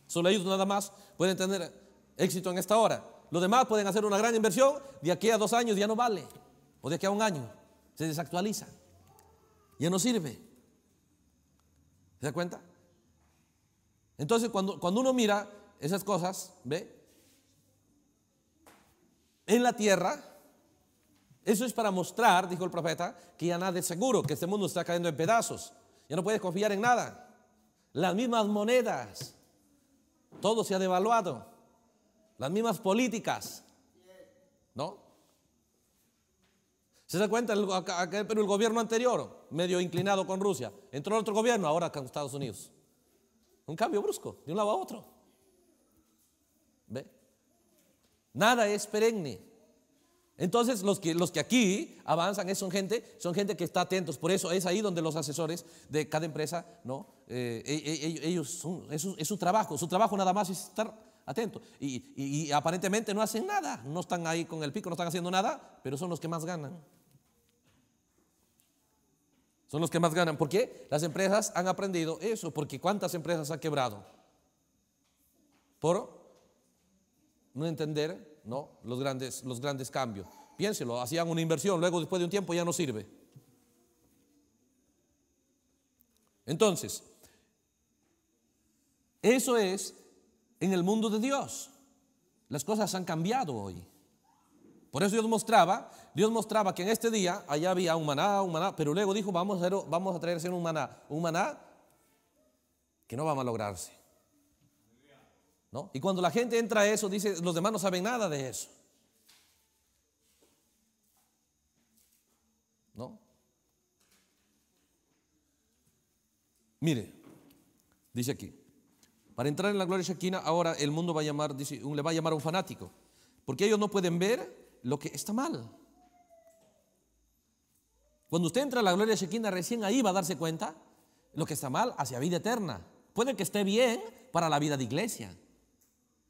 Solo ellos nada más pueden tener éxito en esta hora. Los demás pueden hacer una gran inversión, de aquí a dos años ya no vale, o de aquí a un año, se desactualiza, ya no sirve. ¿Se da cuenta? Entonces, cuando, cuando uno mira esas cosas, ¿ve? En la tierra, eso es para mostrar, dijo el profeta, que ya nada es seguro, que este mundo está cayendo en pedazos, ya no puedes confiar en nada. Las mismas monedas, todo se ha devaluado. Las mismas políticas. ¿No? ¿Se da cuenta? pero el gobierno anterior, medio inclinado con Rusia, entró otro gobierno, ahora con Estados Unidos. Un cambio brusco, de un lado a otro. ¿Ve? Nada es perenne. Entonces, los que, los que aquí avanzan son, gente, son gente que está atentos. Por eso es ahí donde los asesores de cada empresa, ¿no? Eh, e, e, e, ellos son, es su, es su trabajo. Su trabajo nada más es estar Atento Y, aparentemente no hacen nada, no están ahí con el pico, no están haciendo nada, pero son los que más ganan. Son los que más ganan. ¿Por qué? Las empresas han aprendido eso, porque ¿cuántas empresas ha quebrado? Por no entender ¿no? Los, grandes, los grandes cambios. Piénselo, hacían una inversión, luego después de un tiempo ya no sirve. Entonces, eso es en el mundo de Dios. Las cosas han cambiado hoy. Por eso Dios mostraba, Dios mostraba que en este día allá había un maná, un maná, pero luego dijo, vamos a, a traerse un maná, un maná que no va a malograrse. ¿No? Y cuando la gente entra a eso, dice, los demás no saben nada de eso. ¿No? Mire, dice aquí, para entrar en la gloria Shekinah, ahora el mundo va a llamar, le va a llamar a un fanático. Porque ellos no pueden ver lo que está mal. Cuando usted entra en la gloria Shekinah, recién ahí va a darse cuenta lo que está mal hacia vida eterna. Puede que esté bien para la vida de iglesia.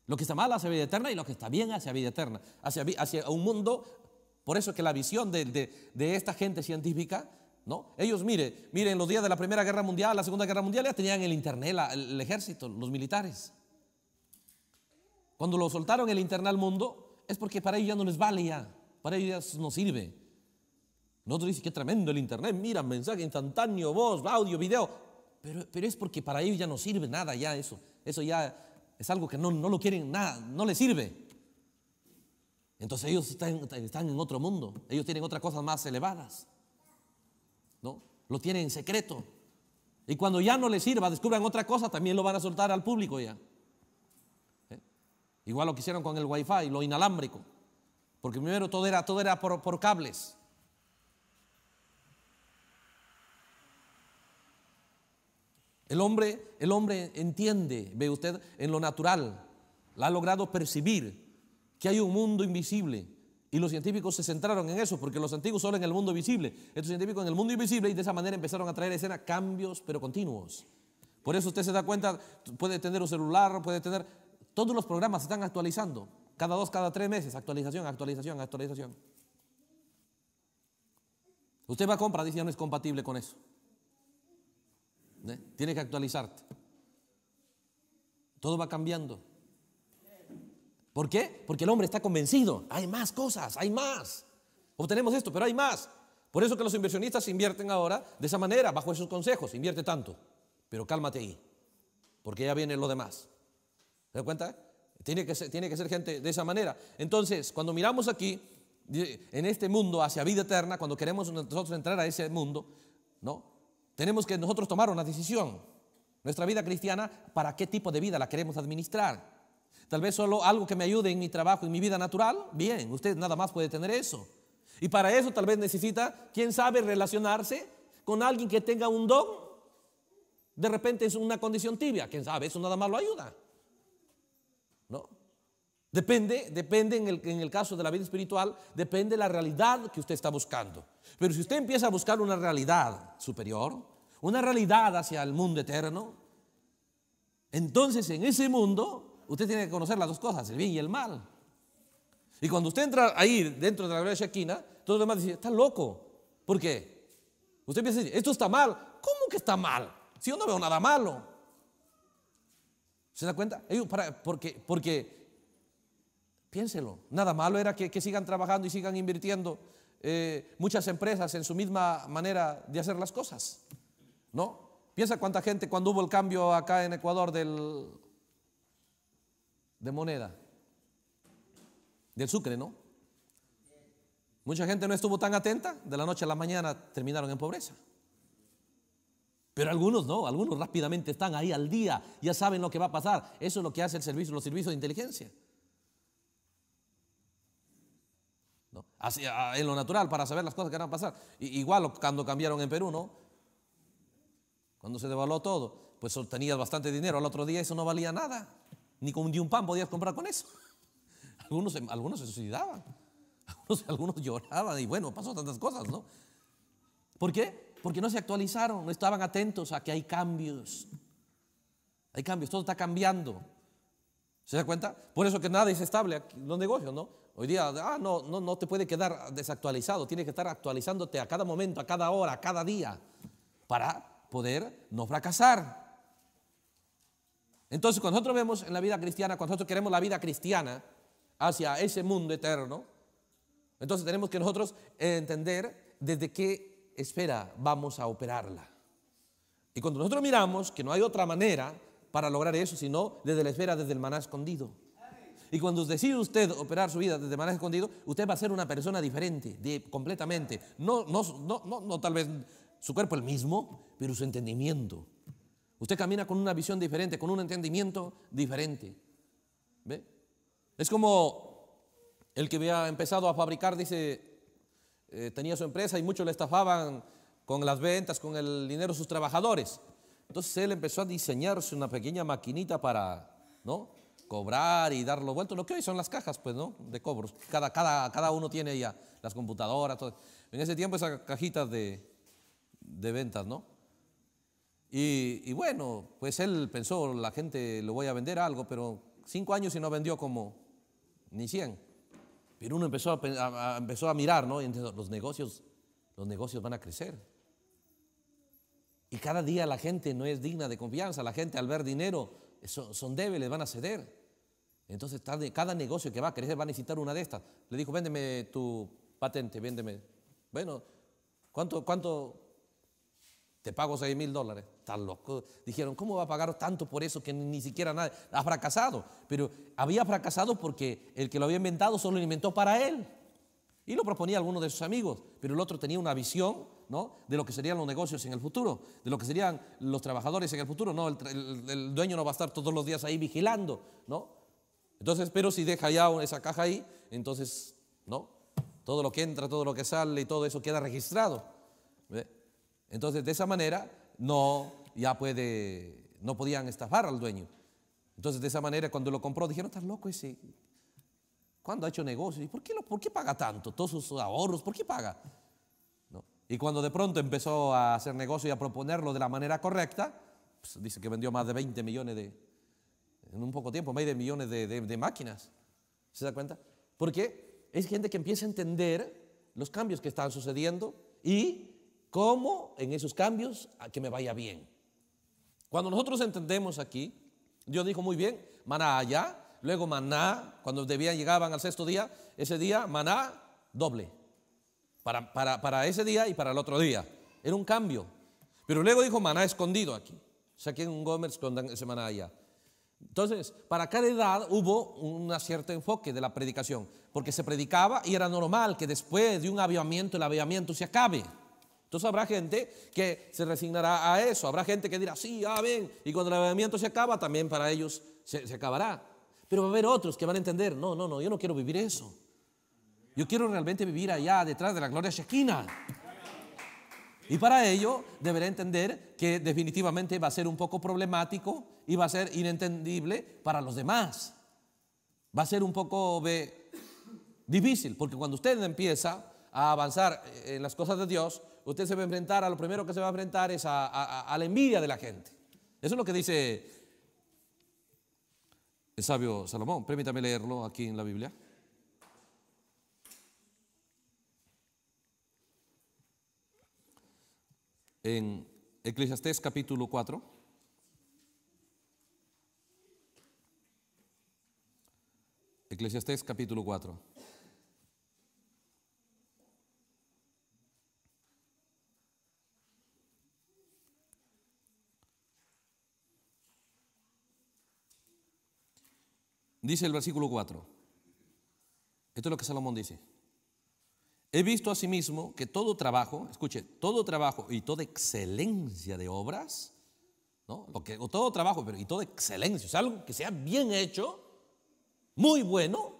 Lo que está mal hacia vida eterna y lo que está bien hacia vida eterna. Hacia, hacia un mundo. Por eso que la visión de, de esta gente científica ¿no? Ellos, mire, miren, los días de la Primera Guerra Mundial, la Segunda Guerra Mundial, ya tenían el internet, el ejército, los militares. Cuando lo soltaron el internet al mundo, es porque para ellos ya no les vale ya, para ellos no sirve. Nosotros dicen, que tremendo el internet, mira, mensaje instantáneo, voz, audio, video. Pero, es porque para ellos ya no sirve nada ya eso. Eso ya es algo que no, lo quieren nada, no les sirve. Entonces ellos están, están en otro mundo, ellos tienen otras cosas más elevadas. ¿no? Lo tiene en secreto. Y cuando ya no le sirva, descubran otra cosa, también lo van a soltar al público ya. ¿Eh? Igual lo que hicieron con el wifi, lo inalámbrico. Porque primero todo era, todo era por, por cables. El hombre, el hombre entiende, ve usted, en lo natural, la ha logrado percibir que hay un mundo invisible y los científicos se centraron en eso, porque los antiguos solo en el mundo visible, estos científicos en el mundo invisible y de esa manera empezaron a traer escena cambios, pero continuos. Por eso usted se da cuenta, puede tener un celular, puede tener... Todos los programas se están actualizando, cada dos, cada tres meses, actualización, actualización, actualización. Usted va a comprar, dice, ya no es compatible con eso. ¿Eh? Tiene que actualizarte. Todo va cambiando. ¿Por qué? Porque el hombre está convencido, hay más cosas, hay más. Obtenemos esto, pero hay más. Por eso que los inversionistas invierten ahora de esa manera, bajo esos consejos, invierte tanto, pero cálmate ahí, porque ya viene lo demás. ¿Te das cuenta? Tiene que, ser, tiene que ser gente de esa manera. Entonces, cuando miramos aquí, en este mundo hacia vida eterna, cuando queremos nosotros entrar a ese mundo, ¿no? Tenemos que nosotros tomar una decisión. Nuestra vida cristiana, ¿para qué tipo de vida la queremos administrar? Tal vez solo algo que me ayude en mi trabajo, en mi vida natural. Bien, usted nada más puede tener eso. Y para eso tal vez necesita, quién sabe, relacionarse con alguien que tenga un don. De repente es una condición tibia, quién sabe, eso nada más lo ayuda. ¿No? Depende, depende en el, en el caso de la vida espiritual, depende la realidad que usted está buscando. Pero si usted empieza a buscar una realidad superior, una realidad hacia el mundo eterno, entonces en ese mundo usted tiene que conocer las dos cosas, el bien y el mal. Y cuando usted entra ahí dentro de la de Shekina, todos los demás dice, está loco. ¿Por qué? Usted piensa, esto está mal. ¿Cómo que está mal? Si yo no veo nada malo. ¿Se da cuenta? Ellos, para, porque, porque, piénselo, nada malo era que, sigan trabajando y sigan invirtiendo eh, muchas empresas en su misma manera de hacer las cosas. ¿No? Piensa cuánta gente cuando hubo el cambio acá en Ecuador del de moneda. Del Sucre, ¿no? Mucha gente no estuvo tan atenta, de la noche a la mañana terminaron en pobreza. Pero algunos no, algunos rápidamente están ahí al día, ya saben lo que va a pasar. Eso es lo que hace el servicio, los servicios de inteligencia. ¿No? en lo natural, para saber las cosas que van a pasar. igual cuando cambiaron en Perú, ¿no? Cuando se devaluó todo, pues tenías bastante dinero, al otro día eso no valía nada. Ni con un pan podías comprar con eso. Algunos, algunos se suicidaban, algunos, lloraban y bueno, pasó tantas cosas, ¿no? ¿Por qué? Porque no se actualizaron, no estaban atentos a que hay cambios. Hay cambios, todo está cambiando. ¿Se da cuenta? Por eso que nada es estable aquí, los negocios, ¿no? Hoy día, ah, no, no, no te puede quedar desactualizado, tienes que estar actualizándote a cada momento, a cada hora, a cada día, para poder no fracasar. Entonces, cuando nosotros vemos en la vida cristiana, cuando nosotros queremos la vida cristiana hacia ese mundo eterno, entonces tenemos que nosotros entender desde qué esfera vamos a operarla. Y cuando nosotros miramos que no hay otra manera para lograr eso, sino desde la esfera, desde el maná escondido. Y cuando decide usted operar su vida desde el maná escondido, usted va a ser una persona diferente, de, completamente. No, no, no, no, no tal vez su cuerpo el mismo, pero su entendimiento, Usted camina con una visión diferente, con un entendimiento diferente. ¿Ve? Es como el que había empezado a fabricar, dice, eh, tenía su empresa y muchos le estafaban con las ventas, con el dinero de sus trabajadores. Entonces él empezó a diseñarse una pequeña maquinita para, ¿no? Cobrar y darlo vuelto. Lo que hoy son las cajas, pues, De cobros. Cada, cada, uno tiene ya las computadoras. En ese tiempo esas cajitas de, de ventas, ¿no? Y, bueno, pues él pensó, la gente lo voy a vender algo, pero cinco años y no vendió como ni cien. Pero uno empezó a, empezó a mirar, ¿no? Y los negocios, los negocios van a crecer. Y cada día la gente no es digna de confianza. La gente al ver dinero son, débiles, van a ceder. Entonces cada negocio que va a crecer va a necesitar una de estas. Le dijo, véndeme tu patente, véndeme. Bueno, ¿cuánto, cuánto, te pago 6 mil dólares. Están loco. Dijeron, ¿cómo va a pagar tanto por eso que ni siquiera nadie ha fracasado? Pero había fracasado porque el que lo había inventado solo lo inventó para él. Y lo proponía alguno de sus amigos, pero el otro tenía una visión ¿no? de lo que serían los negocios en el futuro, de lo que serían los trabajadores en el futuro. No, el, dueño no va a estar todos los días ahí vigilando. ¿no? Entonces, pero si deja ya esa caja ahí, entonces ¿no? todo lo que entra, todo lo que sale y todo eso queda registrado. ¿Ve? Entonces, de esa manera, no, ya puede, no podían estafar al dueño. Entonces, de esa manera, cuando lo compró, dijeron, estás loco ese. ¿Cuándo ha hecho negocio? ¿Y por qué, lo, por qué paga tanto? Todos sus ahorros, ¿por qué paga? ¿No? Y cuando de pronto empezó a hacer negocio y a proponerlo de la manera correcta, pues, dice que vendió más de 20 millones de, en un poco tiempo, más de millones de, de máquinas. ¿Se da cuenta? Porque es gente que empieza a entender los cambios que están sucediendo y ¿Cómo en esos cambios que me vaya bien? Cuando nosotros entendemos aquí, Dios dijo muy bien, maná allá, luego maná, cuando debían llegaban al sexto día, ese día maná doble, para, para, ese día y para el otro día. Era un cambio. Pero luego dijo maná escondido aquí. aquí un Gómez escondan ese maná allá. Entonces, para cada edad hubo un cierto enfoque de la predicación, porque se predicaba y era normal que después de un avivamiento el avivamiento se acabe. Entonces habrá gente que se resignará a eso, habrá gente que dirá, sí, ah, ven y cuando el avivamiento se acaba, también para ellos se, acabará. Pero va a haber otros que van a entender, no, no, no, yo no quiero vivir eso. Yo quiero realmente vivir allá detrás de la gloria shekina. Y para ello deberá entender que definitivamente va a ser un poco problemático y va a ser inentendible para los demás. Va a ser un poco difícil, porque cuando usted empieza a avanzar eh, en las cosas de Dios, usted se va a enfrentar, a lo primero que se va a enfrentar es a, la envidia de la gente. Eso es lo que dice el sabio Salomón. Permítame leerlo aquí en la Biblia. En Eclesiastés capítulo 4. Eclesiastés capítulo 4. Dice el versículo 4. Esto es lo que Salomón dice. He visto asimismo que todo trabajo, escuche, todo trabajo y toda excelencia de obras, ¿no? o todo trabajo, pero y toda excelencia, o sea, algo que sea bien hecho, muy bueno,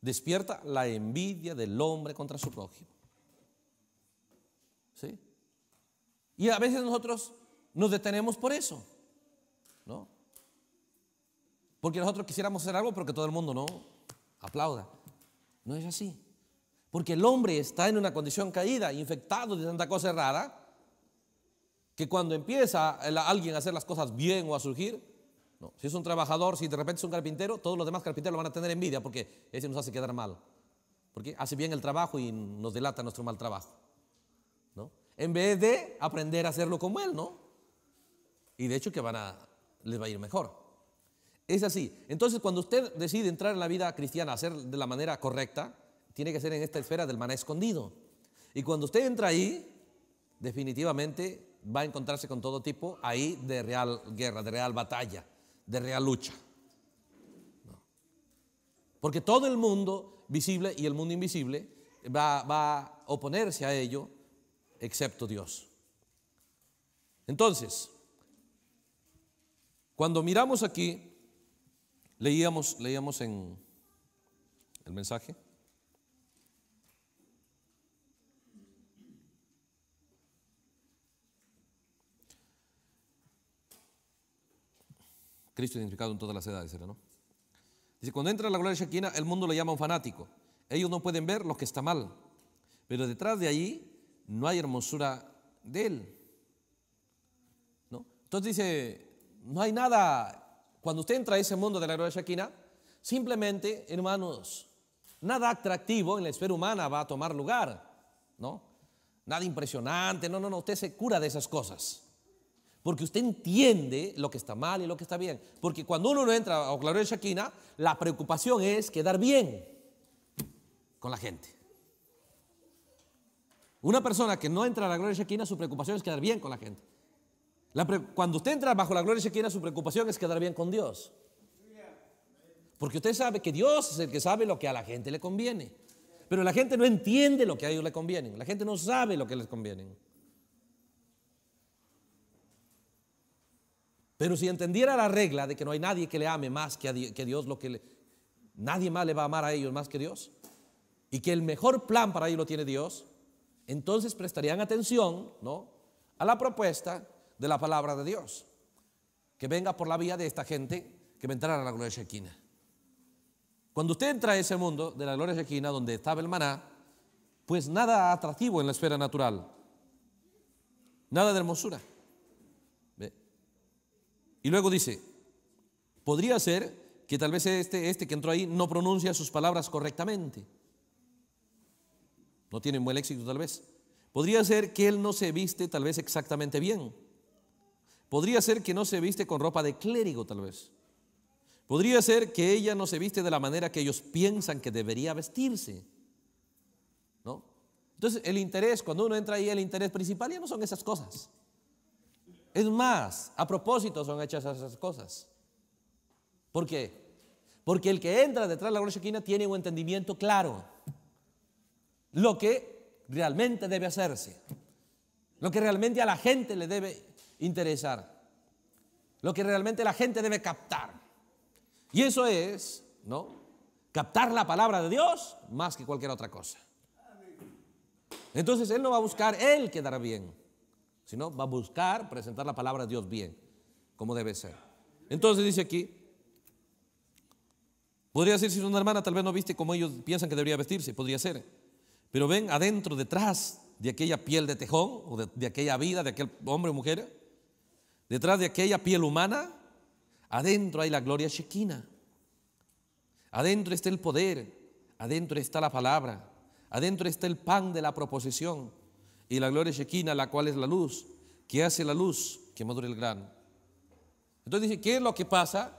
despierta la envidia del hombre contra su prójimo. ¿Sí? Y a veces nosotros nos detenemos por eso, ¿no? Porque nosotros quisiéramos hacer algo porque todo el mundo no aplauda. No es así. Porque el hombre está en una condición caída, infectado de tanta cosa rara que cuando empieza alguien a hacer las cosas bien o a surgir, no. si es un trabajador, si de repente es un carpintero, todos los demás carpinteros van a tener envidia porque ese nos hace quedar mal. Porque hace bien el trabajo y nos delata nuestro mal trabajo. En vez de aprender a hacerlo como él, ¿no? Y de hecho que van a, les va a ir mejor. Es así. Entonces, cuando usted decide entrar en la vida cristiana, hacer de la manera correcta, tiene que ser en esta esfera del maná escondido. Y cuando usted entra ahí, definitivamente va a encontrarse con todo tipo ahí de real guerra, de real batalla, de real lucha. Porque todo el mundo visible y el mundo invisible va, va a oponerse a ello, excepto Dios. Entonces, cuando miramos aquí, Leíamos, leíamos en el mensaje. Cristo identificado en todas las edades, ¿no? Dice, cuando entra la gloria de shakina, el mundo le llama un fanático. Ellos no pueden ver lo que está mal, pero detrás de allí no hay hermosura de él. ¿no? Entonces dice, no hay nada cuando usted entra a ese mundo de la gloria Shaquina, simplemente, hermanos, nada atractivo en la esfera humana va a tomar lugar, ¿no? Nada impresionante, no, no, no, usted se cura de esas cosas. Porque usted entiende lo que está mal y lo que está bien. Porque cuando uno no entra a gloria de Shaquina, la preocupación es quedar bien con la gente. Una persona que no entra a la Gloria Shaquina, su preocupación es quedar bien con la gente cuando usted entra bajo la gloria Shekinah, su preocupación es quedar bien con Dios. Porque usted sabe que Dios es el que sabe lo que a la gente le conviene. Pero la gente no entiende lo que a ellos le conviene. La gente no sabe lo que les conviene. Pero si entendiera la regla de que no hay nadie que le ame más que, Dios, lo que nadie más le va a amar a ellos más que Dios, y que el mejor plan para ellos lo tiene Dios, entonces prestarían atención a la propuesta de la palabra de Dios. Que venga por la vía de esta gente que va a la gloria Shekinah. Cuando usted entra a ese mundo de la gloria Shekinah, donde estaba el maná, pues nada atractivo en la esfera natural, nada de hermosura. Y luego dice, podría ser que tal vez este, este que entró ahí no pronuncia sus palabras correctamente. No tiene buen éxito tal vez. Podría ser que él no se viste tal vez exactamente bien. Podría ser que no se viste con ropa de clérigo tal vez. Podría ser que ella no se viste de la manera que ellos piensan que debería vestirse. ¿No? Entonces, el interés, cuando uno entra ahí, el interés principal ya no son esas cosas. Es más, a propósito son hechas esas cosas. ¿Por qué? Porque el que entra detrás de la gloria tiene un entendimiento claro. Lo que realmente debe hacerse. Lo que realmente a la gente le debe interesar, lo que realmente la gente debe captar. Y eso es, ¿no? Captar la palabra de Dios más que cualquier otra cosa. Entonces Él no va a buscar Él quedar bien, sino va a buscar presentar la palabra de Dios bien, como debe ser. Entonces dice aquí, podría ser si una hermana tal vez no viste como ellos piensan que debería vestirse, podría ser. Pero ven adentro, detrás de aquella piel de tejón o de, de aquella vida, de aquel hombre o mujer, Detrás de aquella piel humana, adentro hay la gloria shekina. Adentro está el poder, adentro está la palabra, adentro está el pan de la proposición y la gloria shekina, la cual es la luz, que hace la luz que madure el grano. Entonces dice, ¿qué es lo que pasa?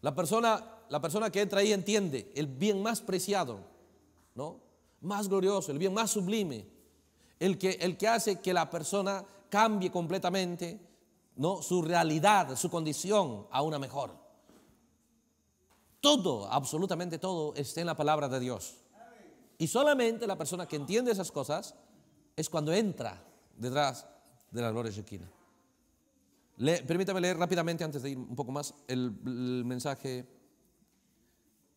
La persona, la persona que entra ahí entiende el bien más preciado, ¿no? Más glorioso, el bien más sublime, el que, el que hace que la persona cambie completamente, ¿no? su realidad, su condición a una mejor. Todo, absolutamente todo, está en la palabra de Dios. Y solamente la persona que entiende esas cosas es cuando entra detrás de la gloria Shekinah. Le, permítame leer rápidamente, antes de ir un poco más, el, el mensaje,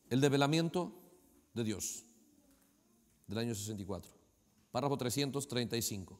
el develamiento de Dios del año 64, párrafo 335.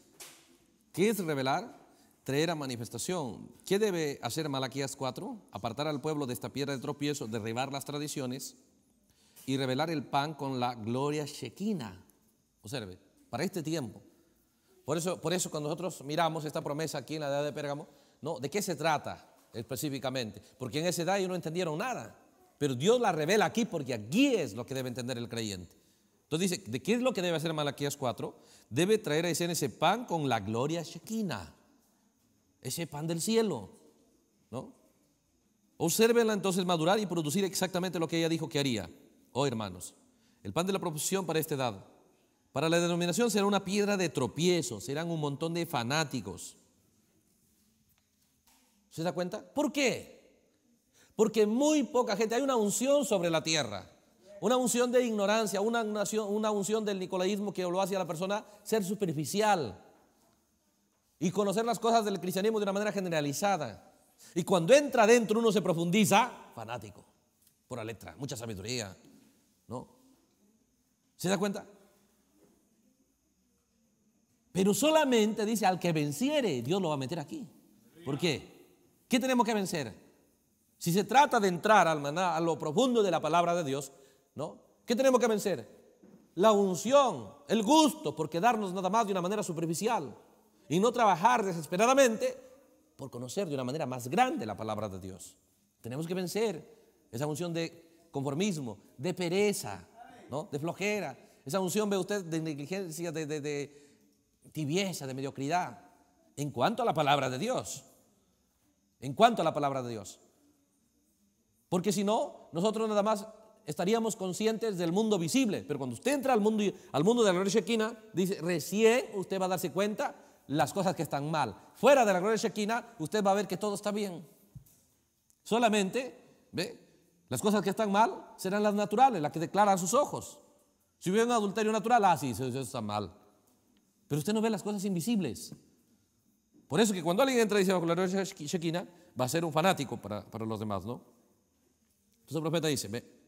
¿Qué es revelar? Traer a manifestación. ¿Qué debe hacer Malaquías 4? Apartar al pueblo de esta piedra de tropiezo, derribar las tradiciones y revelar el pan con la gloria shequina. Observe, para este tiempo. Por eso, por eso cuando nosotros miramos esta promesa aquí en la edad de Pérgamo, no, ¿de qué se trata específicamente? Porque en esa edad ellos no entendieron nada. Pero Dios la revela aquí porque aquí es lo que debe entender el creyente. Entonces dice, ¿de qué es lo que debe hacer Malaquías 4? Debe traer a ese pan con la gloria shekina, ese pan del cielo, ¿no? entonces madurar y producir exactamente lo que ella dijo que haría. Oh, hermanos, el pan de la profesión para esta edad, para la denominación será una piedra de tropiezo, serán un montón de fanáticos. ¿Se da cuenta? ¿Por qué? Porque muy poca gente, hay una unción sobre la tierra. Una unción de ignorancia, una, unción, una unción del nicolaísmo que lo hace a la persona ser superficial y conocer las cosas del cristianismo de una manera generalizada. Y cuando entra dentro uno se profundiza, fanático, por la letra, mucha sabiduría, ¿no? ¿Se da cuenta? Pero solamente dice, al que venciere, Dios lo va a meter aquí. ¿Por qué? ¿Qué tenemos que vencer? Si se trata de entrar al a lo profundo de la palabra de Dios, ¿no? ¿Qué tenemos que vencer? La unción, el gusto por quedarnos nada más de una manera superficial y no trabajar desesperadamente por conocer de una manera más grande la palabra de Dios. Tenemos que vencer esa unción de conformismo, de pereza, ¿no? de flojera, esa unción ve usted de negligencia, de, de tibieza, de mediocridad, en cuanto a la palabra de Dios, en cuanto a la palabra de Dios. Porque si no, nosotros nada más estaríamos conscientes del mundo visible, pero cuando usted entra al mundo, al mundo de la gloria Shekina dice, recién usted va a darse cuenta las cosas que están mal. Fuera de la gloria Shekina usted va a ver que todo está bien. Solamente, ¿ve? Las cosas que están mal serán las naturales, las que declaran sus ojos. Si hubiera un adulterio natural, ah, sí, eso está mal. Pero usted no ve las cosas invisibles. Por eso que cuando alguien entra y dice la gloria Shekina va a ser un fanático para, para los demás, ¿no? Entonces el profeta dice, ve,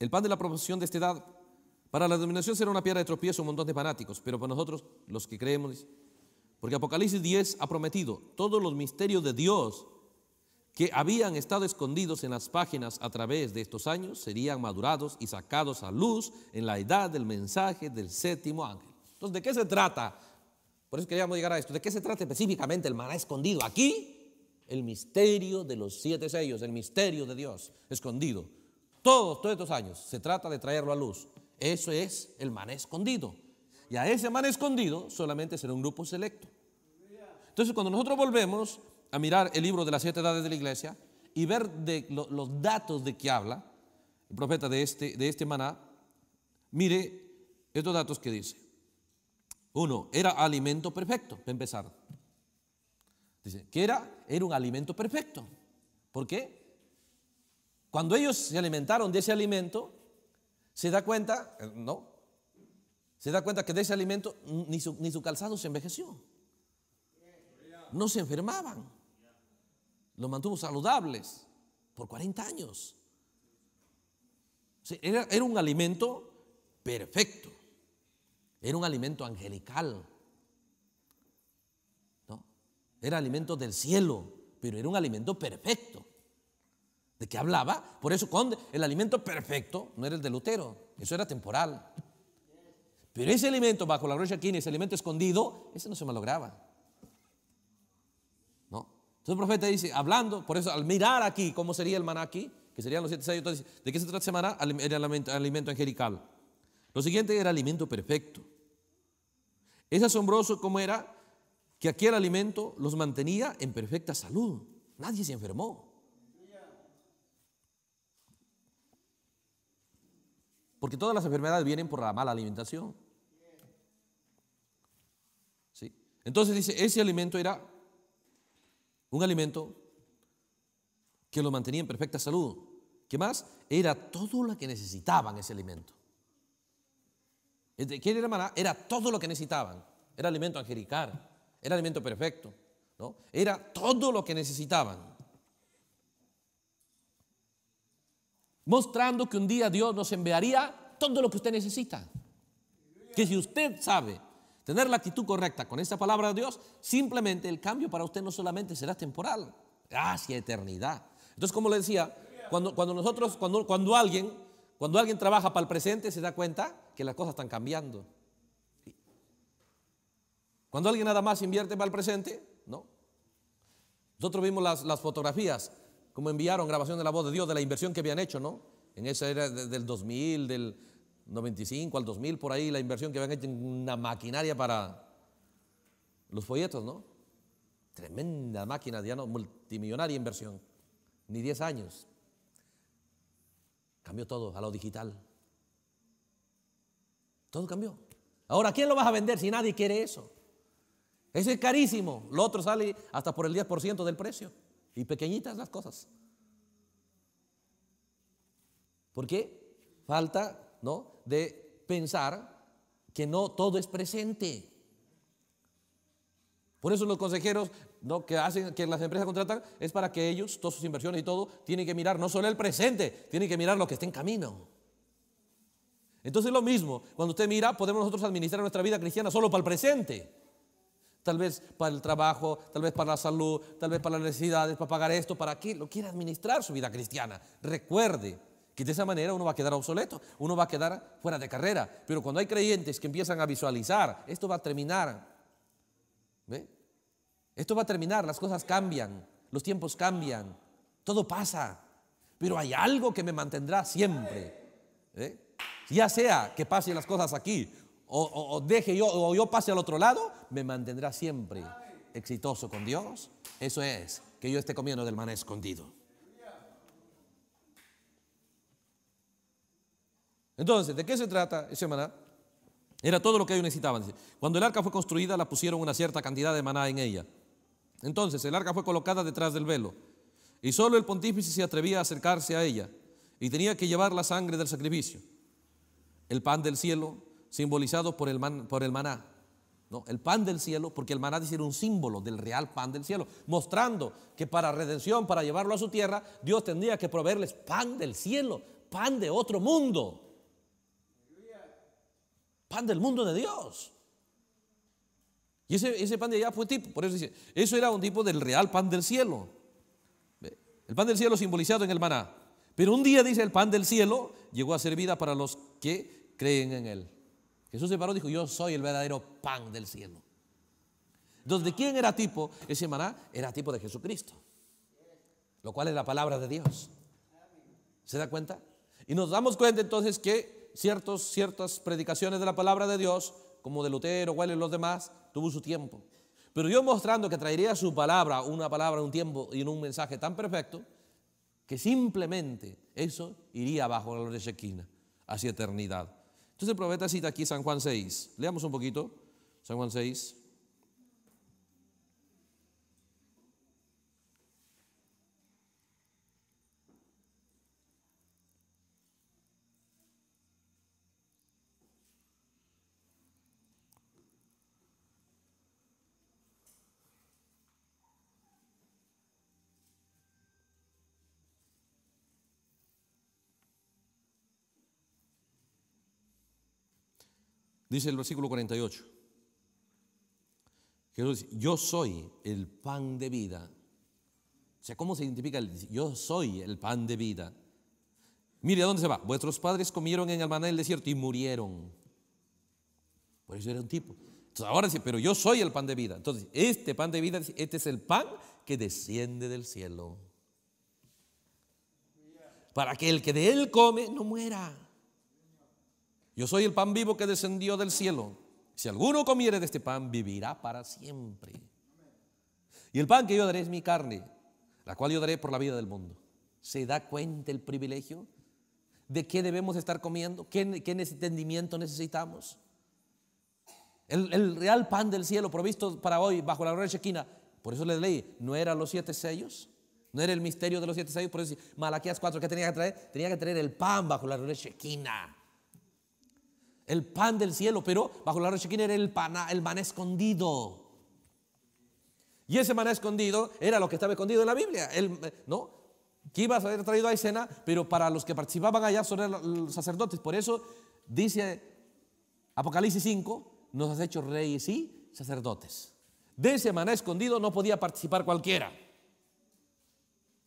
el pan de la profesión de esta edad, para la dominación será una piedra de tropiezo, un montón de fanáticos, pero para nosotros, los que creemos, porque Apocalipsis 10 ha prometido todos los misterios de Dios que habían estado escondidos en las páginas a través de estos años serían madurados y sacados a luz en la edad del mensaje del séptimo ángel. Entonces, ¿de qué se trata? Por eso queríamos llegar a esto. ¿De qué se trata específicamente el maná escondido? Aquí, el misterio de los siete sellos, el misterio de Dios escondido todos, estos años se trata de traerlo a luz. Eso es el maná escondido. Y a ese maná escondido solamente será un grupo selecto. Entonces, cuando nosotros volvemos a mirar el libro de las siete edades de la iglesia y ver los datos de que habla el profeta de este, de este maná, mire estos datos que dice. Uno, era alimento perfecto, para empezar. Dice, que era, era un alimento perfecto. ¿Por qué? Cuando ellos se alimentaron de ese alimento, se da cuenta, eh, no, se da cuenta que de ese alimento ni su, calzado se envejeció. No se enfermaban. Los mantuvo saludables por 40 años. Era, un alimento perfecto. Era un alimento angelical. Era alimento del cielo, pero era un alimento perfecto de qué hablaba. Por eso el alimento perfecto no era el de Lutero, eso era temporal. Pero ese alimento bajo la rocha aquí ese alimento escondido, ese no se malograba. ¿No? Entonces el profeta dice, hablando, por eso al mirar aquí cómo sería el maná aquí, que serían los siete sellos, entonces, ¿de qué se trata semana? El alimento, el alimento angelical. Lo siguiente era alimento perfecto. Es asombroso cómo era que aquel alimento los mantenía en perfecta salud. Nadie se enfermó. Porque todas las enfermedades vienen por la mala alimentación. ¿Sí? Entonces dice, ese alimento era un alimento que lo mantenía en perfecta salud. ¿Qué más? Era todo lo que necesitaban ese alimento. ¿Quién era maná? Era todo lo que necesitaban. Era alimento angelical, era alimento perfecto, ¿no? Era todo lo que necesitaban. mostrando que un día Dios nos enviaría todo lo que usted necesita. Que si usted sabe tener la actitud correcta con esta palabra de Dios, simplemente el cambio para usted no solamente será temporal, hacia eternidad. Entonces, como le decía, cuando, cuando nosotros, cuando, cuando alguien, cuando alguien trabaja para el presente, se da cuenta que las cosas están cambiando. Cuando alguien nada más invierte para el presente, no. Nosotros vimos las, las fotografías como enviaron grabación de la voz de Dios, de la inversión que habían hecho, ¿no? En esa era del 2000, del 95 al 2000, por ahí, la inversión que habían hecho en una maquinaria para los folletos, ¿no? Tremenda máquina, ya no, multimillonaria inversión, ni 10 años. Cambió todo a lo digital. Todo cambió. Ahora, ¿quién lo vas a vender si nadie quiere eso? Eso es carísimo. Lo otro sale hasta por el 10% del precio. Y pequeñitas las cosas. ¿Por qué? Falta, ¿no? De pensar que no todo es presente. Por eso los consejeros que hacen que las empresas contratan es para que ellos, todas sus inversiones y todo, tienen que mirar no solo el presente, tienen que mirar lo que está en camino. Entonces lo mismo, cuando usted mira, podemos nosotros administrar nuestra vida cristiana solo para el presente. Tal vez para el trabajo, tal vez para la salud, tal vez para las necesidades, para pagar esto, para aquí. Lo quiere administrar su vida cristiana. Recuerde que de esa manera uno va a quedar obsoleto, uno va a quedar fuera de carrera. Pero cuando hay creyentes que empiezan a visualizar, esto va a terminar. Esto va a terminar, las cosas cambian, los tiempos cambian, todo pasa. Pero hay algo que me mantendrá siempre. ¿eh? Ya sea que pasen las cosas aquí o deje yo o yo pase al otro lado, me mantendrá siempre exitoso con Dios. Eso es, que yo esté comiendo del maná escondido. Entonces, ¿de qué se trata ese maná? Era todo lo que ellos necesitaban. Cuando el arca fue construida, la pusieron una cierta cantidad de maná en ella. Entonces, el arca fue colocada detrás del velo. Y solo el pontífice se atrevía a acercarse a ella. Y tenía que llevar la sangre del sacrificio. El pan del cielo, simbolizado por el, por el maná. No, el pan del cielo, porque el maná era un símbolo del real pan del cielo, mostrando que para redención, para llevarlo a su tierra, Dios tendría que proveerles pan del cielo, pan de otro mundo, pan del mundo de Dios. Y ese, ese pan de allá fue tipo, por eso dice, eso era un tipo del real pan del cielo. El pan del cielo simbolizado en el maná. Pero un día, dice, el pan del cielo llegó a ser vida para los que creen en él. Jesús se paró y dijo, yo soy el verdadero pan del cielo. Entonces, ¿de quién era tipo ese maná? Era tipo de Jesucristo, lo cual es la palabra de Dios. ¿Se da cuenta? Y nos damos cuenta entonces que ciertos, ciertas predicaciones de la palabra de Dios, como de Lutero, cuáles y los demás, tuvo su tiempo. Pero Dios mostrando que traería su palabra, una palabra, un tiempo y en un mensaje tan perfecto, que simplemente eso iría bajo la de Shekinah hacia eternidad. Entonces el profeta cita aquí San Juan 6. Leamos un poquito. San Juan 6. Dice el versículo 48. Jesús dice, yo soy el pan de vida. O sea, ¿cómo se identifica? El, yo soy el pan de vida. Mire, ¿a dónde se va? Vuestros padres comieron en el maná del desierto y murieron. Por eso era un tipo. Entonces ahora dice, pero yo soy el pan de vida. Entonces, este pan de vida, este es el pan que desciende del cielo. Para que el que de él come no muera. Yo soy el pan vivo que descendió del cielo. Si alguno comiere de este pan, vivirá para siempre. Y el pan que yo daré es mi carne, la cual yo daré por la vida del mundo. ¿Se da cuenta el privilegio? ¿De qué debemos estar comiendo? ¿Qué, entendimiento necesitamos? El, real pan del cielo provisto para hoy bajo la de chequina. Por eso le leí, ¿no eran los siete sellos? ¿No era el misterio de los siete sellos? Por eso Malaquías 4, ¿qué tenía que traer? Tenía que traer el pan bajo la de chequina el pan del cielo, pero bajo la rocha era el, pan, el maná escondido. Y ese maná escondido era lo que estaba escondido en la Biblia, el, ¿no? Que iba a ser traído a escena, pero para los que participaban allá son los sacerdotes. Por eso dice Apocalipsis 5, nos has hecho reyes y sacerdotes. De ese maná escondido no podía participar cualquiera.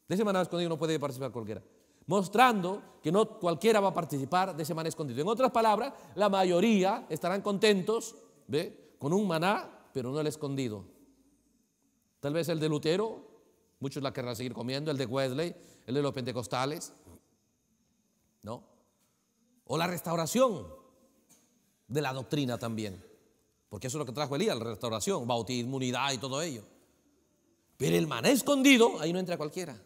De ese maná escondido no podía participar cualquiera mostrando que no cualquiera va a participar de ese maná escondido. En otras palabras, la mayoría estarán contentos ¿ve? con un maná, pero no el escondido. Tal vez el de Lutero, muchos la querrán seguir comiendo, el de Wesley, el de los pentecostales, ¿no? O la restauración de la doctrina también, porque eso es lo que trajo Elías, la restauración, bautismo, unidad y todo ello. Pero el maná escondido, ahí no entra cualquiera.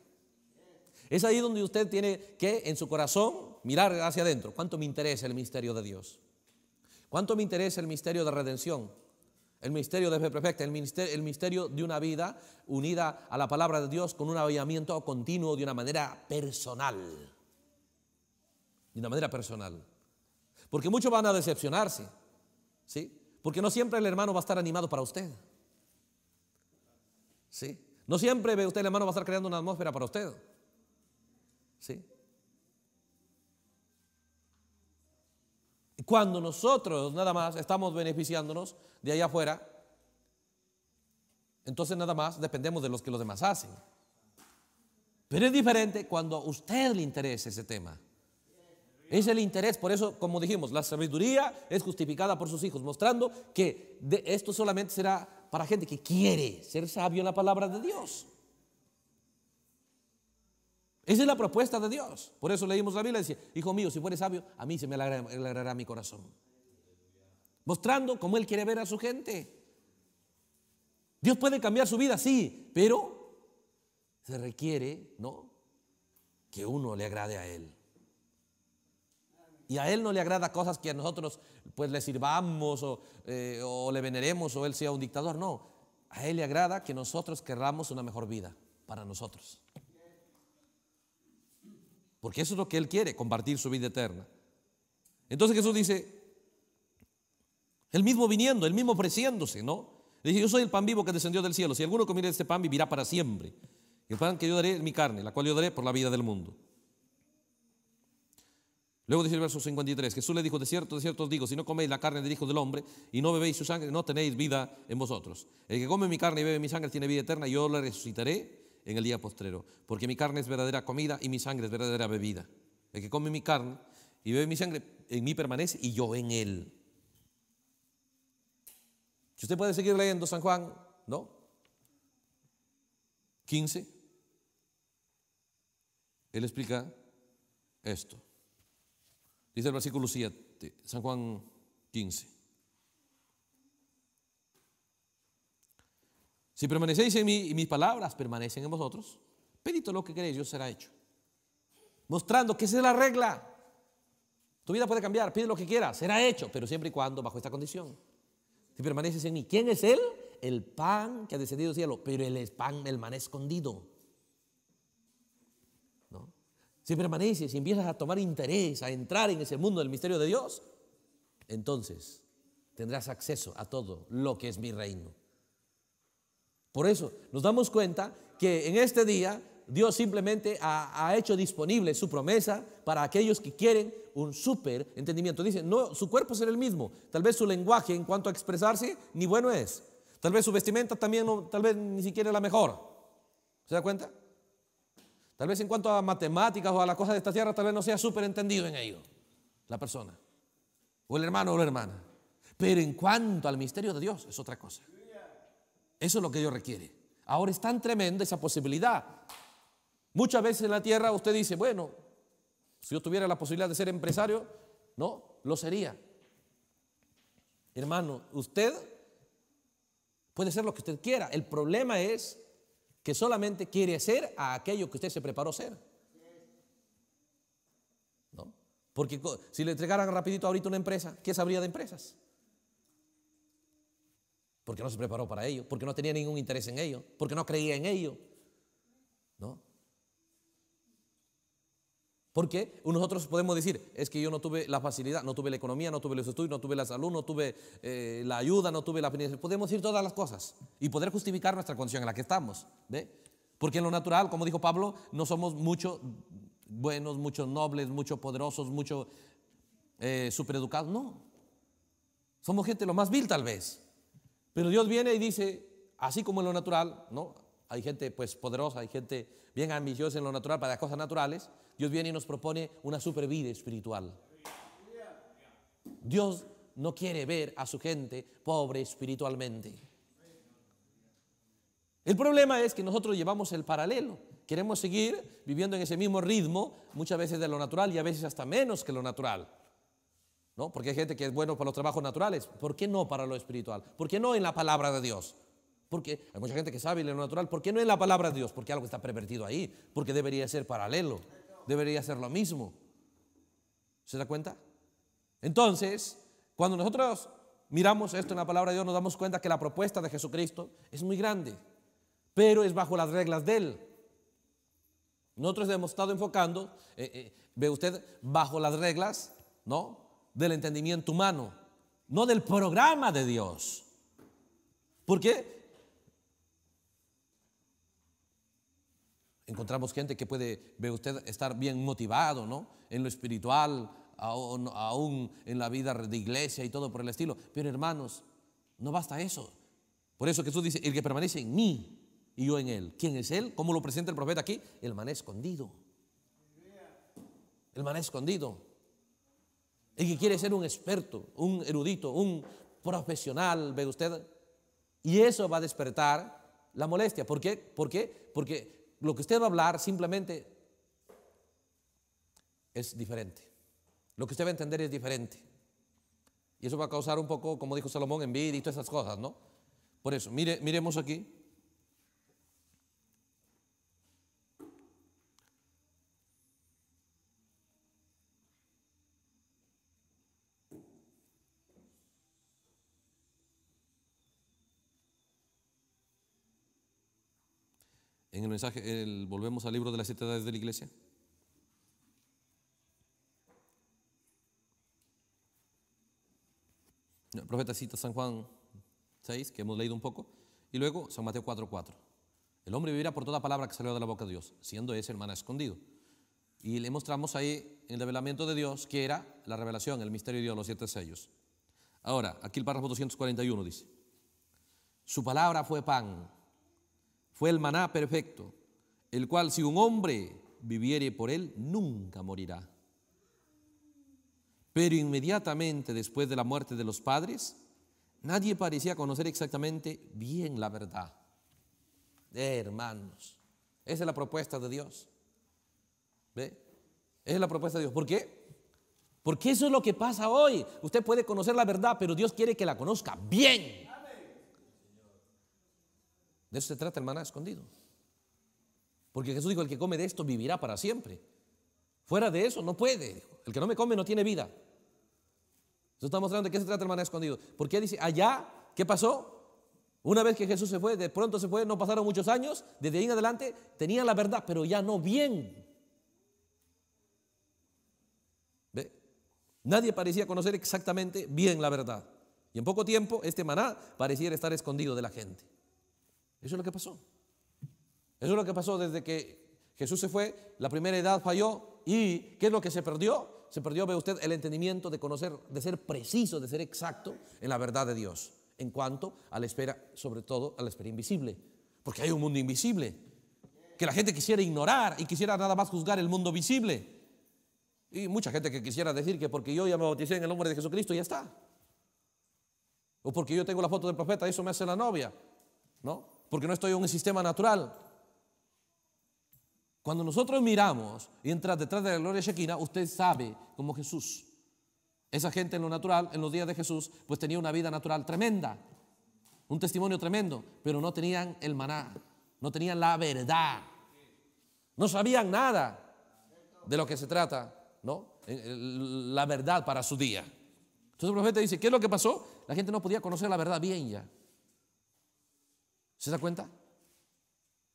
Es ahí donde usted tiene que, en su corazón, mirar hacia adentro. ¿Cuánto me interesa el misterio de Dios? ¿Cuánto me interesa el misterio de redención? El misterio de fe perfecta, el misterio, el misterio de una vida unida a la palabra de Dios con un avivamiento continuo de una manera personal. De una manera personal. Porque muchos van a decepcionarse, ¿sí? Porque no siempre el hermano va a estar animado para usted. ¿Sí? No siempre usted el hermano va a estar creando una atmósfera para usted. Cuando nosotros nada más estamos beneficiándonos de allá afuera, entonces nada más dependemos de los que los demás hacen. Pero es diferente cuando a usted le interesa ese tema. Es el interés, por eso, como dijimos, la sabiduría es justificada por sus hijos, mostrando que esto solamente será para gente que quiere ser sabio en la palabra de Dios. Esa es la propuesta de Dios. Por eso leímos la Biblia y dice, hijo mío, si fueres sabio, a mí se me alegrará, mi corazón. Mostrando cómo Él quiere ver a su gente. Dios puede cambiar su vida, sí, pero se requiere, ¿no? Que uno le agrade a Él. Y a Él no le agrada cosas que a nosotros pues le sirvamos o, eh, le veneremos o Él sea un dictador. No, a Él le agrada que nosotros querramos una mejor vida para nosotros. Porque eso es lo que Él quiere, compartir su vida eterna. Entonces Jesús dice, el mismo viniendo, el mismo ofreciéndose, ¿no? dice, yo soy el pan vivo que descendió del cielo. Si alguno comiere este pan, vivirá para siempre. El pan que yo daré es mi carne, la cual yo daré por la vida del mundo. Luego dice el verso 53, Jesús le dijo, de cierto, de cierto os digo, si no coméis la carne del Hijo del Hombre y no bebéis su sangre, no tenéis vida en vosotros. El que come mi carne y bebe mi sangre tiene vida eterna, y yo le resucitaré en el día postrero, porque mi carne es verdadera comida y mi sangre es verdadera bebida. El que come mi carne y bebe mi sangre, en mí permanece y yo en él. Si usted puede seguir leyendo San Juan, ¿no? 15. Él explica esto. Dice el versículo 7, San Juan 15. Si permanecéis en mí y mis palabras permanecen en vosotros, pedid lo que queréis Dios será hecho. Mostrando que esa es la regla. Tu vida puede cambiar, pide lo que quieras, será hecho, pero siempre y cuando bajo esta condición. Si permaneces en mí, ¿quién es Él? El pan que ha descendido del cielo, pero el pan, el maná escondido. ¿No? Si permaneces y empiezas a tomar interés, a entrar en ese mundo del misterio de Dios, entonces tendrás acceso a todo lo que es mi reino. Por eso nos damos cuenta que en este día Dios simplemente ha, hecho disponible su promesa para aquellos que quieren un súper entendimiento. Dice, no, su cuerpo será el mismo. Tal vez su lenguaje en cuanto a expresarse ni bueno es. Tal vez su vestimenta también, tal vez ni siquiera la mejor. ¿Se da cuenta? Tal vez en cuanto a matemáticas o a la cosas de esta tierra, tal vez no sea súper entendido en ello la persona. O el hermano o la hermana. Pero en cuanto al misterio de Dios, es otra cosa. Eso es lo que Dios requiere. Ahora es tan tremenda esa posibilidad. Muchas veces en la tierra usted dice, bueno, si yo tuviera la posibilidad de ser empresario, no, lo sería. Hermano, usted puede ser lo que usted quiera. El problema es que solamente quiere ser a aquello que usted se preparó ser. ¿No? Porque si le entregaran rapidito ahorita una empresa, ¿qué sabría de empresas? porque no se preparó para ello, porque no tenía ningún interés en ello, porque no creía en ello. ¿No? Porque nosotros podemos decir, es que yo no tuve la facilidad, no tuve la economía, no tuve los estudios, no tuve la salud, no tuve eh, la ayuda, no tuve la financiación. Podemos decir todas las cosas y poder justificar nuestra condición en la que estamos. ¿ve? Porque en lo natural, como dijo Pablo, no somos muchos buenos, muchos nobles, muchos poderosos, muchos eh, supereducados. No. Somos gente lo más vil tal vez. Pero Dios viene y dice, así como en lo natural, ¿no? Hay gente pues poderosa, hay gente bien ambiciosa en lo natural para las cosas naturales. Dios viene y nos propone una super vida espiritual. Dios no quiere ver a su gente pobre espiritualmente. El problema es que nosotros llevamos el paralelo. Queremos seguir viviendo en ese mismo ritmo, muchas veces de lo natural y a veces hasta menos que lo natural. ¿no? Porque hay gente que es bueno para los trabajos naturales, ¿por qué no para lo espiritual? ¿Por qué no en la palabra de Dios? Porque hay mucha gente que sabe en lo natural, ¿por qué no en la palabra de Dios? Porque algo está pervertido ahí, porque debería ser paralelo, debería ser lo mismo. ¿Se da cuenta? Entonces, cuando nosotros miramos esto en la palabra de Dios, nos damos cuenta que la propuesta de Jesucristo es muy grande, pero es bajo las reglas de Él. Nosotros hemos estado enfocando, eh, eh, ve usted, bajo las reglas, ¿no? del entendimiento humano, no del programa de Dios. ¿Por qué? Encontramos gente que puede, ve usted, estar bien motivado, ¿no? En lo espiritual, aún, aún en la vida de iglesia y todo por el estilo. Pero hermanos, no basta eso. Por eso Jesús dice, el que permanece en mí y yo en él. ¿Quién es él? ¿Cómo lo presenta el profeta aquí? El man escondido. El man escondido el que quiere ser un experto, un erudito, un profesional, ve usted, y eso va a despertar la molestia. ¿Por qué? ¿Por qué? Porque lo que usted va a hablar simplemente es diferente. Lo que usted va a entender es diferente. Y eso va a causar un poco, como dijo Salomón, envidia y todas esas cosas, ¿no? Por eso, mire, miremos aquí. En el mensaje, el, volvemos al libro de las siete edades de la iglesia. El profeta cita San Juan 6, que hemos leído un poco, y luego San Mateo 4, 4. El hombre vivirá por toda palabra que salió de la boca de Dios, siendo ese hermano escondido. Y le mostramos ahí el revelamiento de Dios, que era la revelación, el misterio de Dios, los siete sellos. Ahora, aquí el párrafo 241 dice, su palabra fue pan fue el maná perfecto, el cual si un hombre viviere por él, nunca morirá. Pero inmediatamente después de la muerte de los padres, nadie parecía conocer exactamente bien la verdad. Eh, hermanos, esa es la propuesta de Dios. ¿Ve? Esa es la propuesta de Dios. ¿Por qué? Porque eso es lo que pasa hoy. Usted puede conocer la verdad, pero Dios quiere que la conozca bien eso se trata el maná escondido. Porque Jesús dijo, el que come de esto vivirá para siempre. Fuera de eso no puede. El que no me come no tiene vida. Eso está mostrando de qué se trata el maná escondido. Porque dice, allá, ¿qué pasó? Una vez que Jesús se fue, de pronto se fue, no pasaron muchos años, desde ahí en adelante tenían la verdad, pero ya no bien. Nadie parecía conocer exactamente bien la verdad. Y en poco tiempo este maná pareciera estar escondido de la gente. Eso es lo que pasó. Eso es lo que pasó desde que Jesús se fue, la primera edad falló y ¿qué es lo que se perdió? Se perdió, ve usted, el entendimiento de conocer, de ser preciso, de ser exacto en la verdad de Dios, en cuanto a la espera, sobre todo a la espera invisible, porque hay un mundo invisible que la gente quisiera ignorar y quisiera nada más juzgar el mundo visible. Y mucha gente que quisiera decir que porque yo ya me bauticé en el nombre de Jesucristo, ya está. O porque yo tengo la foto del profeta, eso me hace la novia. ¿No? porque no estoy en un sistema natural. Cuando nosotros miramos y entras detrás de la gloria Shekinah, usted sabe como Jesús. Esa gente en lo natural, en los días de Jesús, pues tenía una vida natural tremenda, un testimonio tremendo, pero no tenían el maná, no tenían la verdad, no sabían nada de lo que se trata, ¿no? La verdad para su día. Entonces el profeta dice, ¿qué es lo que pasó? La gente no podía conocer la verdad bien ya. ¿Se da cuenta?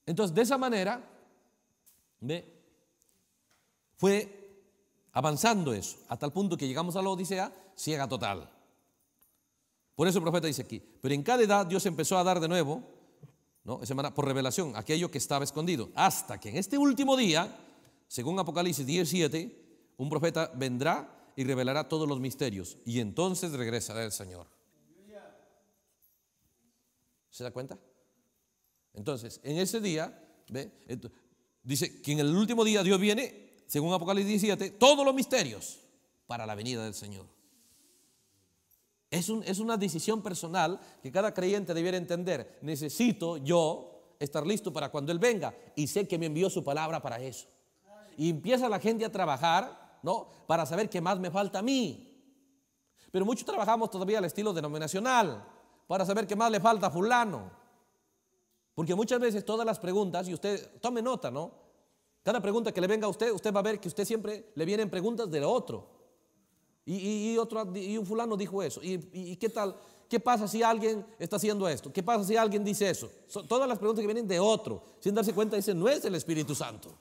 Entonces, de esa manera, fue avanzando eso, hasta el punto que llegamos a la Odisea ciega total. Por eso el profeta dice aquí, pero en cada edad Dios empezó a dar de nuevo, ¿no? por revelación, aquello que estaba escondido, hasta que en este último día, según Apocalipsis 17, un profeta vendrá y revelará todos los misterios, y entonces regresará el Señor. ¿Se da cuenta? Entonces, en ese día, dice que en el último día Dios viene, según Apocalipsis 17, todos los misterios para la venida del Señor. Es, una decisión personal que cada creyente debiera entender. Necesito yo estar listo para cuando Él venga y sé que me envió su palabra para eso. Y empieza la gente a trabajar, ¿no? Para saber qué más me falta a mí. Pero muchos trabajamos todavía al estilo denominacional, para saber qué más le falta a fulano. Porque muchas veces todas las preguntas, y usted tome nota, ¿no? Cada pregunta que le venga a usted, usted va a ver que usted siempre le vienen preguntas del otro. Y, otro, y un fulano dijo eso. ¿Y, qué tal? ¿Qué pasa si alguien está haciendo esto? ¿Qué pasa si alguien dice eso? todas las preguntas que vienen de otro, sin darse cuenta, dicen, no es el Espíritu Santo.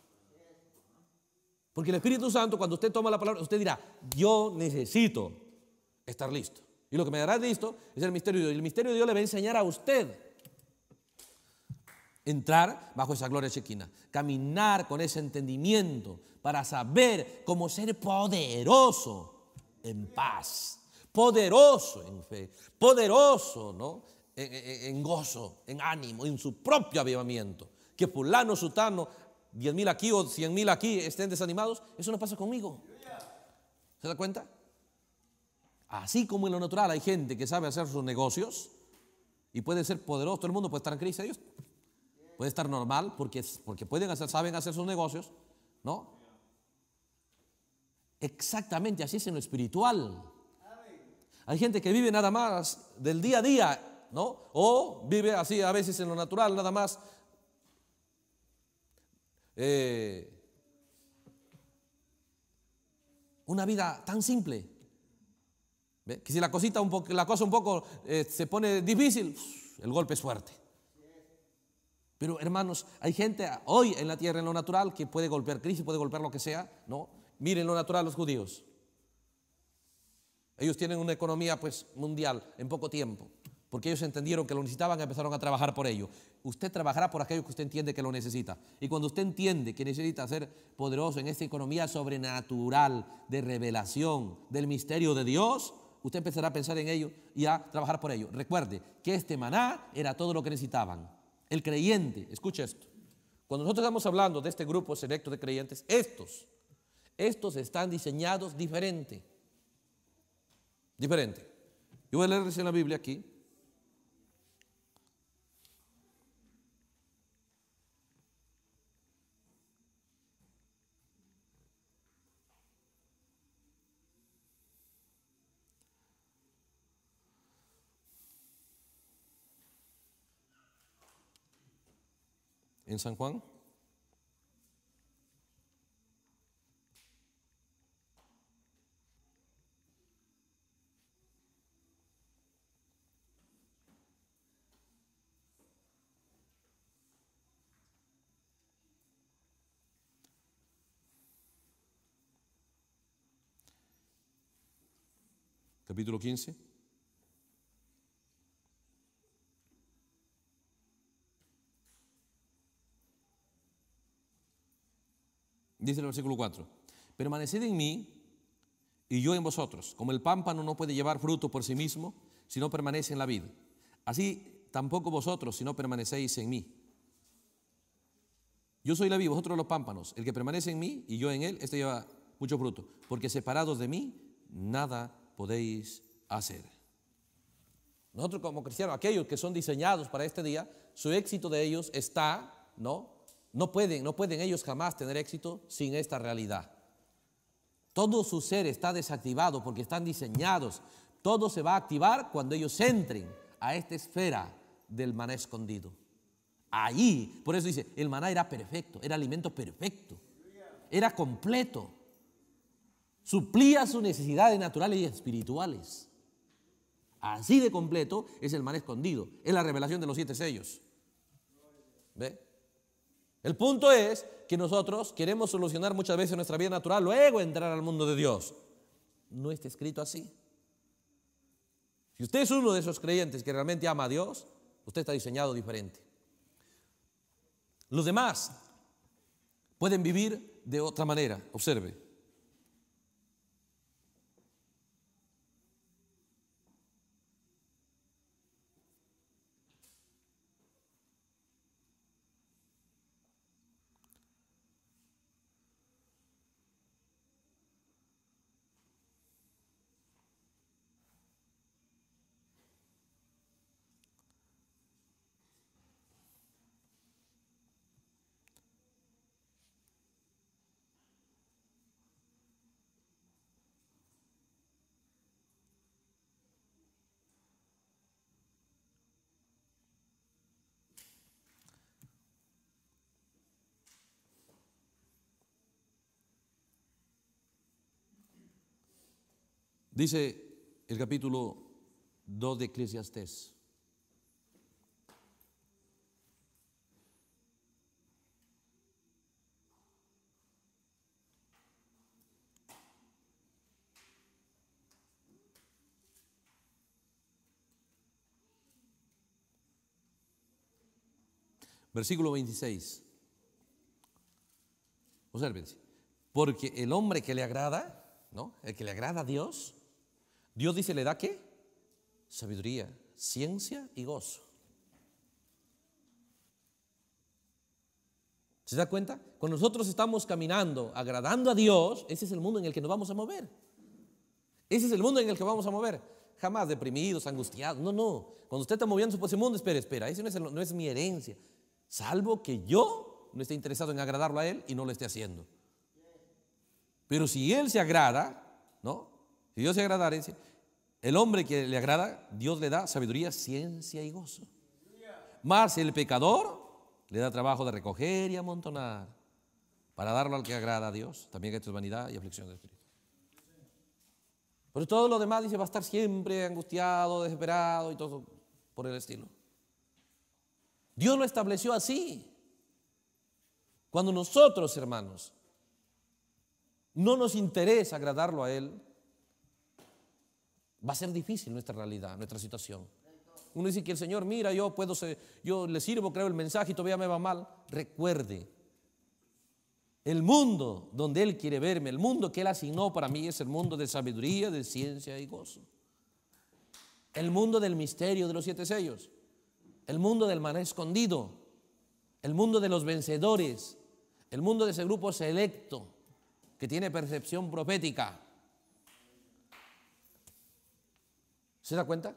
Porque el Espíritu Santo, cuando usted toma la palabra, usted dirá, yo necesito estar listo. Y lo que me dará listo es el misterio de Dios. Y el misterio de Dios le va a enseñar a usted entrar bajo esa gloria chequina, caminar con ese entendimiento para saber cómo ser poderoso en paz, poderoso en fe, poderoso ¿no? en, gozo, en ánimo, en su propio avivamiento. Que fulano, sutano, diez mil aquí o cien mil aquí estén desanimados, eso no pasa conmigo. ¿Se da cuenta? Así como en lo natural hay gente que sabe hacer sus negocios y puede ser poderoso, todo el mundo puede estar en crisis Dios Puede estar normal porque, porque pueden hacer, saben hacer sus negocios, ¿no? Exactamente así es en lo espiritual. Hay gente que vive nada más del día a día, ¿no? O vive así a veces en lo natural, nada más. Eh, una vida tan simple. Que si la cosita un poco, la cosa un poco eh, se pone difícil, el golpe es fuerte. Pero hermanos, hay gente hoy en la tierra, en lo natural, que puede golpear crisis, puede golpear lo que sea, ¿no? Miren lo natural los judíos. Ellos tienen una economía pues mundial en poco tiempo, porque ellos entendieron que lo necesitaban y empezaron a trabajar por ello. Usted trabajará por aquello que usted entiende que lo necesita. Y cuando usted entiende que necesita ser poderoso en esta economía sobrenatural de revelación del misterio de Dios, usted empezará a pensar en ello y a trabajar por ello. Recuerde que este maná era todo lo que necesitaban. El creyente, escucha esto. Cuando nosotros estamos hablando de este grupo selecto de creyentes, estos, estos están diseñados diferente. Diferente. Yo voy a leerles en la Biblia aquí, en San Juan? Capítulo 15. Dice el versículo 4, permaneced en mí y yo en vosotros. Como el pámpano no puede llevar fruto por sí mismo si no permanece en la vid, así tampoco vosotros si no permanecéis en mí. Yo soy la vid, vosotros los pámpanos. El que permanece en mí y yo en él, este lleva mucho fruto, porque separados de mí nada podéis hacer. Nosotros como cristianos, aquellos que son diseñados para este día, su éxito de ellos está, ¿no? No pueden, no pueden ellos jamás tener éxito sin esta realidad. Todo su ser está desactivado porque están diseñados. Todo se va a activar cuando ellos entren a esta esfera del maná escondido. Ahí, por eso dice, el maná era perfecto, era alimento perfecto, era completo. Suplía sus necesidades naturales y espirituales. Así de completo es el maná escondido. Es la revelación de los siete sellos. ¿Ve? El punto es que nosotros queremos solucionar muchas veces nuestra vida natural, luego entrar al mundo de Dios. No está escrito así. Si usted es uno de esos creyentes que realmente ama a Dios, usted está diseñado diferente. Los demás pueden vivir de otra manera, observe. Dice el capítulo 2 de Eclesiastés. Versículo 26. Observen, Porque el hombre que le agrada, ¿no? El que le agrada a Dios, Dios dice, ¿le da qué? Sabiduría, ciencia y gozo. ¿Se da cuenta? Cuando nosotros estamos caminando, agradando a Dios, ese es el mundo en el que nos vamos a mover. Ese es el mundo en el que vamos a mover. Jamás deprimidos, angustiados. No, no. Cuando usted está moviendo su ese mundo, espera, espera. Ese no es, no es mi herencia. Salvo que yo no esté interesado en agradarlo a Él y no lo esté haciendo. Pero si Él se agrada, ¿no? Si Dios se agradare, el hombre que le agrada, Dios le da sabiduría, ciencia y gozo. Más el pecador le da trabajo de recoger y amontonar para darlo al que agrada a Dios. También esto es vanidad y aflicción del espíritu. Pero todo lo demás dice va a estar siempre angustiado, desesperado y todo por el estilo. Dios lo estableció así. Cuando nosotros, hermanos, no nos interesa agradarlo a Él, Va a ser difícil nuestra realidad, nuestra situación. Uno dice que el Señor, mira, yo puedo, ser, yo le sirvo, creo el mensaje y todavía me va mal. Recuerde, el mundo donde Él quiere verme, el mundo que Él asignó para mí es el mundo de sabiduría, de ciencia y gozo. El mundo del misterio de los siete sellos. El mundo del maná escondido. El mundo de los vencedores. El mundo de ese grupo selecto que tiene percepción profética ¿Se da cuenta?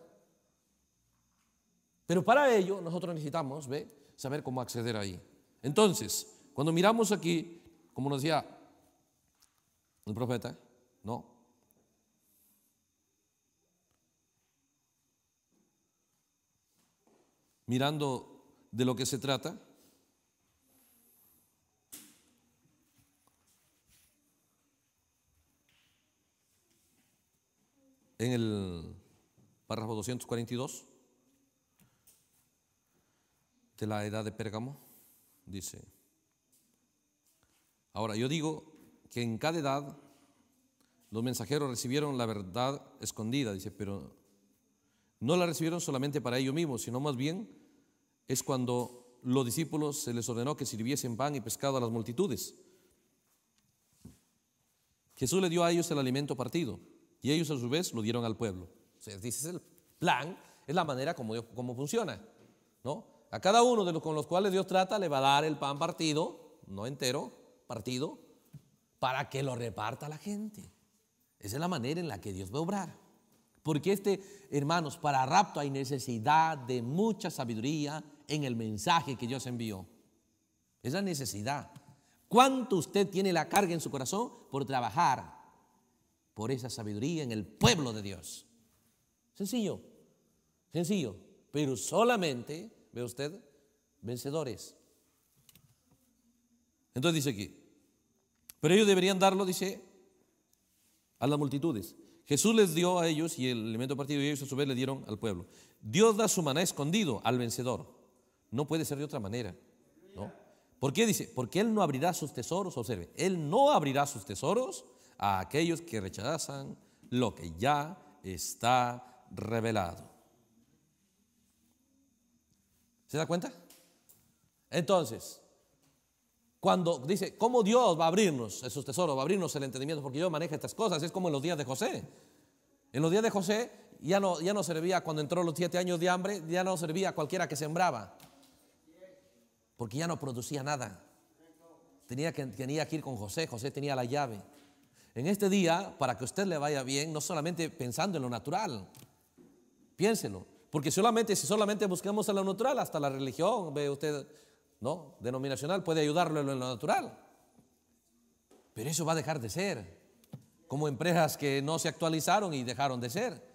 Pero para ello nosotros necesitamos ¿ve? saber cómo acceder ahí. Entonces, cuando miramos aquí, como nos decía el profeta, ¿no? Mirando de lo que se trata, en el párrafo 242 de la edad de Pérgamo, dice, ahora yo digo que en cada edad los mensajeros recibieron la verdad escondida, dice, pero no la recibieron solamente para ellos mismos, sino más bien es cuando los discípulos se les ordenó que sirviesen pan y pescado a las multitudes. Jesús le dio a ellos el alimento partido y ellos a su vez lo dieron al pueblo sea, ese es el plan, es la manera como, como funciona. ¿no? A cada uno de los con los cuales Dios trata le va a dar el pan partido, no entero, partido, para que lo reparta la gente. Esa es la manera en la que Dios va a obrar. Porque este, hermanos, para rapto hay necesidad de mucha sabiduría en el mensaje que Dios envió. Esa necesidad. ¿Cuánto usted tiene la carga en su corazón por trabajar por esa sabiduría en el pueblo de Dios? Sencillo, sencillo, pero solamente, ve usted, vencedores. Entonces dice aquí, pero ellos deberían darlo, dice, a las multitudes. Jesús les dio a ellos y el elemento partido de ellos a su vez le dieron al pueblo. Dios da su maná escondido al vencedor. No puede ser de otra manera. ¿no? ¿Por qué dice? Porque Él no abrirá sus tesoros, observe, Él no abrirá sus tesoros a aquellos que rechazan lo que ya está revelado. ¿Se da cuenta? Entonces, cuando dice, ¿cómo Dios va a abrirnos esos tesoros? Va a abrirnos el entendimiento, porque yo manejo estas cosas. Es como en los días de José. En los días de José ya no, ya no servía, cuando entró los siete años de hambre, ya no servía cualquiera que sembraba. Porque ya no producía nada. Tenía que, tenía que ir con José, José tenía la llave. En este día, para que usted le vaya bien, no solamente pensando en lo natural, Piénsenlo. Porque solamente, si solamente buscamos a lo natural, hasta la religión, ve usted, ¿no? Denominacional puede ayudarlo en lo natural. Pero eso va a dejar de ser. Como empresas que no se actualizaron y dejaron de ser.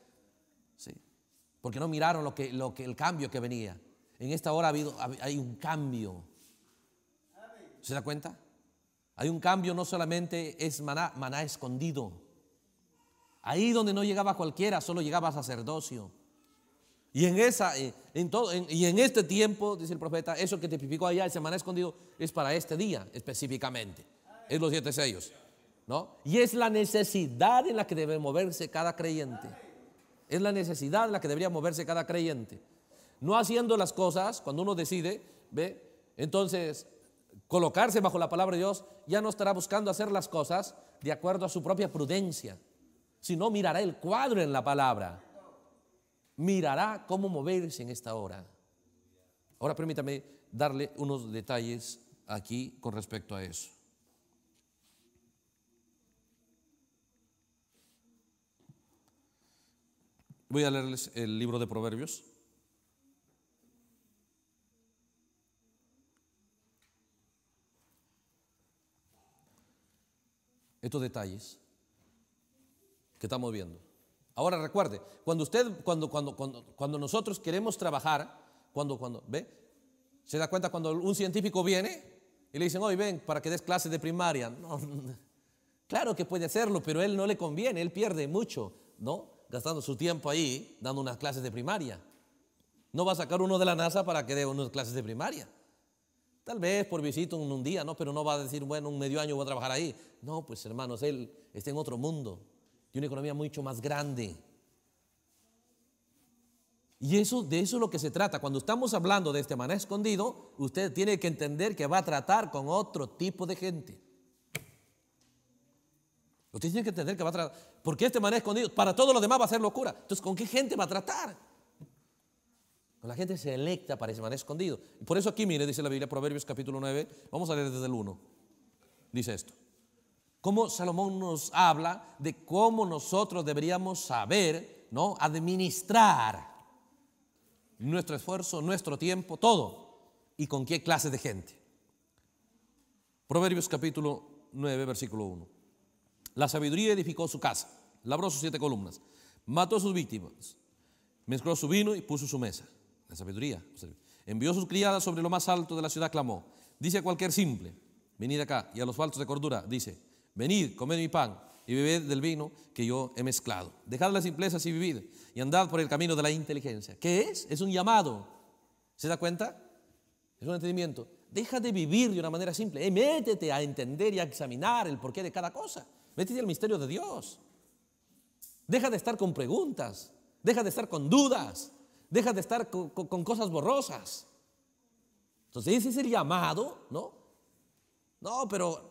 Porque no miraron lo que, lo que, el cambio que venía. En esta hora ha habido, hay un cambio. ¿Se da cuenta? Hay un cambio, no solamente es maná, maná escondido. Ahí donde no llegaba cualquiera, solo llegaba sacerdocio. Y en, esa, eh, todo, y en este tiempo, dice el profeta, eso que te tipificó allá, el semana escondido, es para este día específicamente. Es los siete sellos. ¿no? Y es la necesidad en la que debe moverse cada creyente. Es la necesidad en la que debería moverse cada creyente. No haciendo las cosas cuando uno decide, ¿ve? Entonces, colocarse bajo la palabra de Dios ya no estará buscando hacer las cosas de acuerdo a su propia prudencia, sino mirará el cuadro en la palabra mirará cómo moverse en esta hora. Ahora permítame darle unos detalles aquí con respecto a eso. Voy a leerles el libro de Proverbios. Estos detalles que estamos viendo. Ahora recuerde, cuando usted, cuando, cuando, cuando, cuando nosotros queremos trabajar, cuando, cuando, ¿ve? ¿Se da cuenta cuando un científico viene y le dicen, hoy ven para que des clases de primaria? claro que puede hacerlo, pero a él no le conviene, él pierde mucho, ¿no? Gastando su tiempo ahí dando unas clases de primaria. No va a sacar uno de la NASA para que dé unas clases de primaria. Tal vez por visita un, un día, ¿no? Pero no va a decir, bueno, un medio año voy a trabajar ahí. No, pues hermanos, él está en otro mundo de una economía mucho más grande. Y eso, de eso es lo que se trata. Cuando estamos hablando de este maná escondido, usted tiene que entender que va a tratar con otro tipo de gente. Usted tiene que entender que va a tratar, porque este maná escondido, para todos los demás va a ser locura. Entonces, ¿con qué gente va a tratar? Con la gente selecta para ese maná escondido. por eso aquí, mire, dice la Biblia, Proverbios capítulo 9, vamos a leer desde el 1. Dice esto. Cómo Salomón nos habla de cómo nosotros deberíamos saber, ¿no? Administrar nuestro esfuerzo, nuestro tiempo, todo. ¿Y con qué clase de gente? Proverbios capítulo 9, versículo 1. La sabiduría edificó su casa, labró sus siete columnas, mató a sus víctimas, mezcló su vino y puso su mesa. La sabiduría. Envió sus criadas sobre lo más alto de la ciudad, clamó. Dice a cualquier simple, venid acá. Y a los faltos de cordura, dice, Venid, comed mi pan y bebed del vino que yo he mezclado. Dejad las simpleza y vivid y andad por el camino de la inteligencia. ¿Qué es? Es un llamado. ¿Se da cuenta? Es un entendimiento. Deja de vivir de una manera simple. Eh, métete a entender y a examinar el porqué de cada cosa. Métete al misterio de Dios. Deja de estar con preguntas. Deja de estar con dudas. Deja de estar con, con cosas borrosas. Entonces ese es el llamado, ¿no? No, pero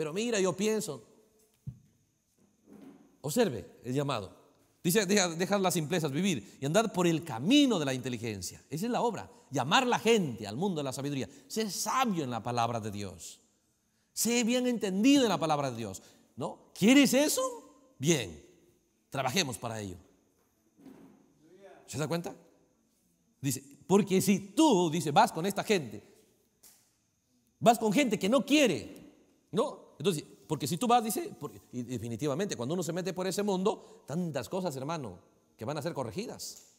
pero mira, yo pienso. Observe el llamado. Dice, deja, dejar las simplezas vivir y andar por el camino de la inteligencia. Esa es la obra. Llamar la gente al mundo de la sabiduría. Sé sabio en la palabra de Dios. Sé bien entendido en la palabra de Dios. ¿No? ¿Quieres eso? Bien. Trabajemos para ello. ¿Se da cuenta? Dice, porque si tú, dice, vas con esta gente, vas con gente que no quiere, ¿no? Entonces, porque si tú vas, dice, y definitivamente, cuando uno se mete por ese mundo, tantas cosas, hermano, que van a ser corregidas,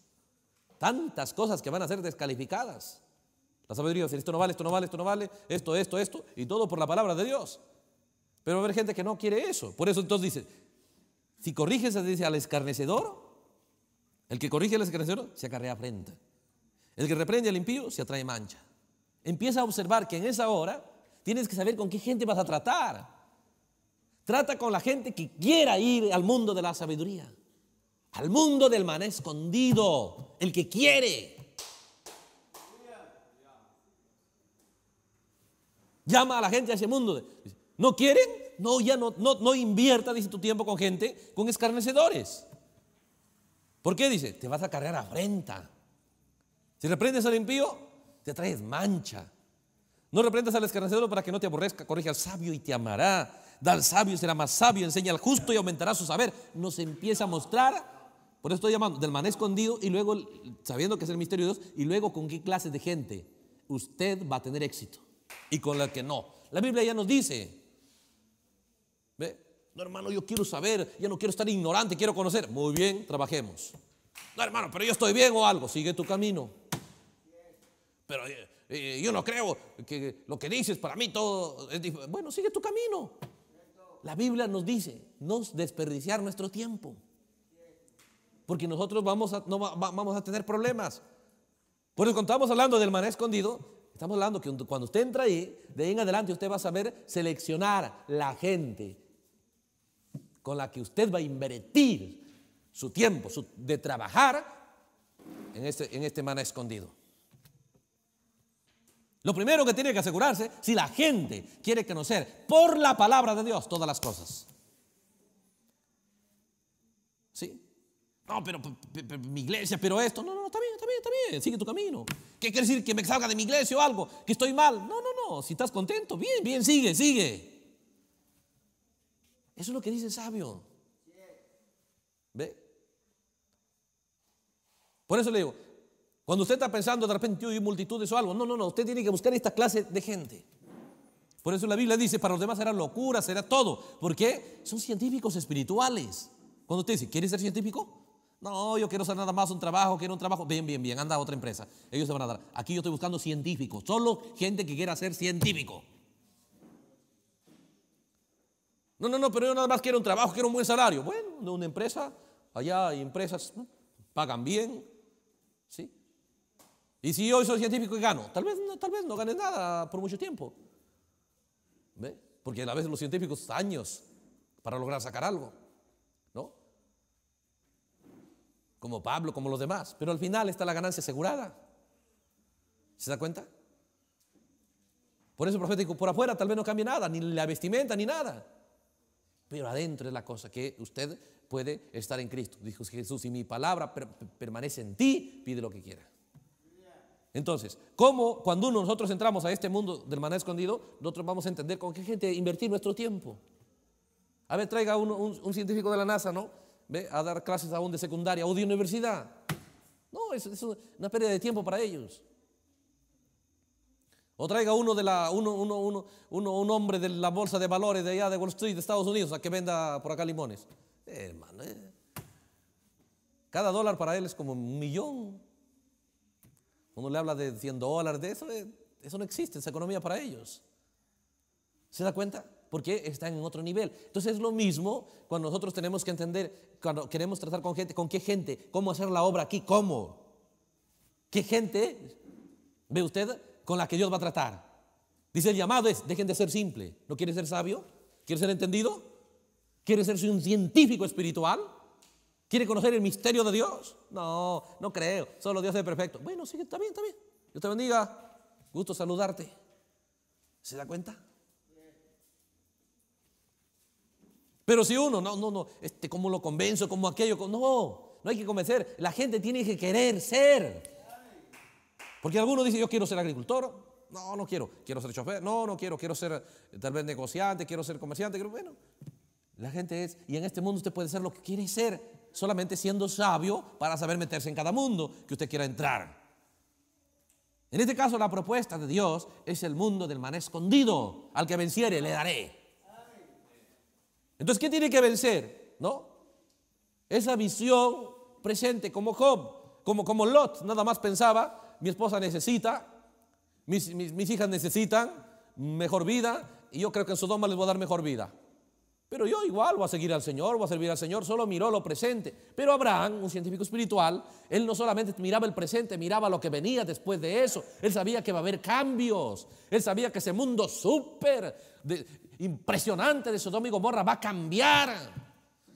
tantas cosas que van a ser descalificadas. La sabiduría decir, esto no vale, esto no vale, esto no vale, esto, esto, esto, y todo por la palabra de Dios. Pero va haber gente que no quiere eso. Por eso entonces dice, si corriges dice, al escarnecedor, el que corrige al escarnecedor se acarrea afrenta. El que reprende al impío se atrae mancha. Empieza a observar que en esa hora Tienes que saber con qué gente vas a tratar. Trata con la gente que quiera ir al mundo de la sabiduría, al mundo del maná escondido, el que quiere. Llama a la gente a ese mundo. ¿No quieren? No, ya no, no, invierta, dice tu tiempo con gente, con escarnecedores. ¿Por qué? Dice, te vas a cargar afrenta. Si reprendes al impío, te traes mancha. No reprendas al escarnecedor para que no te aborrezca, corrige al sabio y te amará. Da al sabio será más sabio, enseña al justo y aumentará su saber. Nos empieza a mostrar, por eso estoy llamando, del mané escondido y luego, sabiendo que es el misterio de Dios, y luego con qué clase de gente usted va a tener éxito y con la que no. La Biblia ya nos dice, ¿ve? No, hermano, yo quiero saber, ya no quiero estar ignorante, quiero conocer. Muy bien, trabajemos. No, hermano, pero yo estoy bien o algo, sigue tu camino. Pero eh, eh, yo no creo que lo que dices para mí todo es Bueno, sigue tu camino. La Biblia nos dice, no desperdiciar nuestro tiempo. Porque nosotros vamos a, no, vamos a tener problemas. Por eso cuando estamos hablando del maná escondido, estamos hablando que cuando usted entra ahí, de ahí en adelante usted va a saber seleccionar la gente con la que usted va a invertir su tiempo de trabajar en este, en este maná escondido. Lo primero que tiene que asegurarse, si la gente quiere conocer por la palabra de Dios todas las cosas. ¿Sí? No, pero, mi iglesia, pero esto. No, no, está bien, está bien, está bien. Sigue tu camino. ¿Qué quiere decir que me salga de mi iglesia o algo? Que estoy mal. No, no, no. Si estás contento, bien, bien, sigue, sigue. Eso es lo que dice el sabio. ¿Ve? Por eso le digo, cuando usted está pensando de repente, multitud multitudes o algo, no, no, no, usted tiene que buscar esta clase de gente. Por eso la Biblia dice, para los demás será locura, será todo. ¿por qué? Son científicos espirituales. Cuando usted dice, ¿quiere ser científico? No, yo quiero ser nada más un trabajo, quiero un trabajo. Bien, bien, bien, anda a otra empresa. Ellos se van a dar. Aquí yo estoy buscando científicos, solo gente que quiera ser científico. No, no, no, pero yo nada más quiero un trabajo, quiero un buen salario. Bueno, una empresa, allá hay empresas, pagan bien, y si yo soy científico y gano, tal vez, no, tal vez no ganes nada por mucho tiempo. Porque a veces los científicos años para lograr sacar algo, ¿no? Como Pablo, como los demás. Pero al final está la ganancia asegurada. ¿Se da cuenta? Por eso el profeta por afuera tal vez no cambie nada, ni la vestimenta, ni nada. Pero adentro es la cosa que usted puede estar en Cristo. Dijo Jesús, si mi palabra permanece en ti, pide lo que quiera. Entonces, ¿cómo cuando uno, nosotros entramos a este mundo del maná escondido, nosotros vamos a entender con qué gente invertir nuestro tiempo? A ver, traiga un, científico de la NASA, ¿no? ¿Ve? A dar clases aún de secundaria o de universidad. No, es, es una pérdida de tiempo para ellos. O traiga uno de la, uno, uno, uno, un hombre de la bolsa de valores de allá de Wall Street, de Estados Unidos, a que venda por acá limones. hermano, eh. cada dólar para él es como un millón. Uno le habla de 100 dólares, de eso, eh, eso no existe, esa economía para ellos. ¿Se da cuenta? Porque están en otro nivel. Entonces es lo mismo cuando nosotros tenemos que entender, cuando queremos tratar con gente, con qué gente, cómo hacer la obra aquí, cómo. ¿Qué gente ve usted con la que Dios va a tratar? Dice el llamado es, dejen de ser simple. ¿No quiere ser sabio? ¿Quiere ser entendido? ¿Quiere ser un científico espiritual? ¿Quiere conocer el misterio de Dios? No, no creo. Solo Dios es perfecto. Bueno, sí, está bien, está bien. Dios te bendiga. Gusto saludarte. ¿Se da cuenta? Pero si uno, no, no, no, este, ¿cómo lo convenzo? ¿Cómo aquello? No, no hay que convencer. La gente tiene que querer ser. Porque algunos dicen, yo quiero ser agricultor. No, no quiero. Quiero ser chofer. No, no quiero. Quiero ser eh, tal vez negociante. Quiero ser comerciante. bueno, la gente es, y en este mundo usted puede ser lo que quiere ser solamente siendo sabio para saber meterse en cada mundo que usted quiera entrar. En este caso la propuesta de Dios es el mundo del man escondido, al que venciere le daré. Entonces, ¿qué tiene que vencer? ¿No? Esa visión presente como Job, como, como Lot, nada más pensaba, mi esposa necesita, mis, mis hijas necesitan mejor vida, y yo creo que en Sodoma les voy a dar mejor vida. Pero yo igual voy a seguir al Señor, voy a servir al Señor, solo miró lo presente. Pero Abraham, un científico espiritual, él no solamente miraba el presente, miraba lo que venía después de eso. Él sabía que va a haber cambios. Él sabía que ese mundo súper impresionante de Sodoma y Gomorra va a cambiar.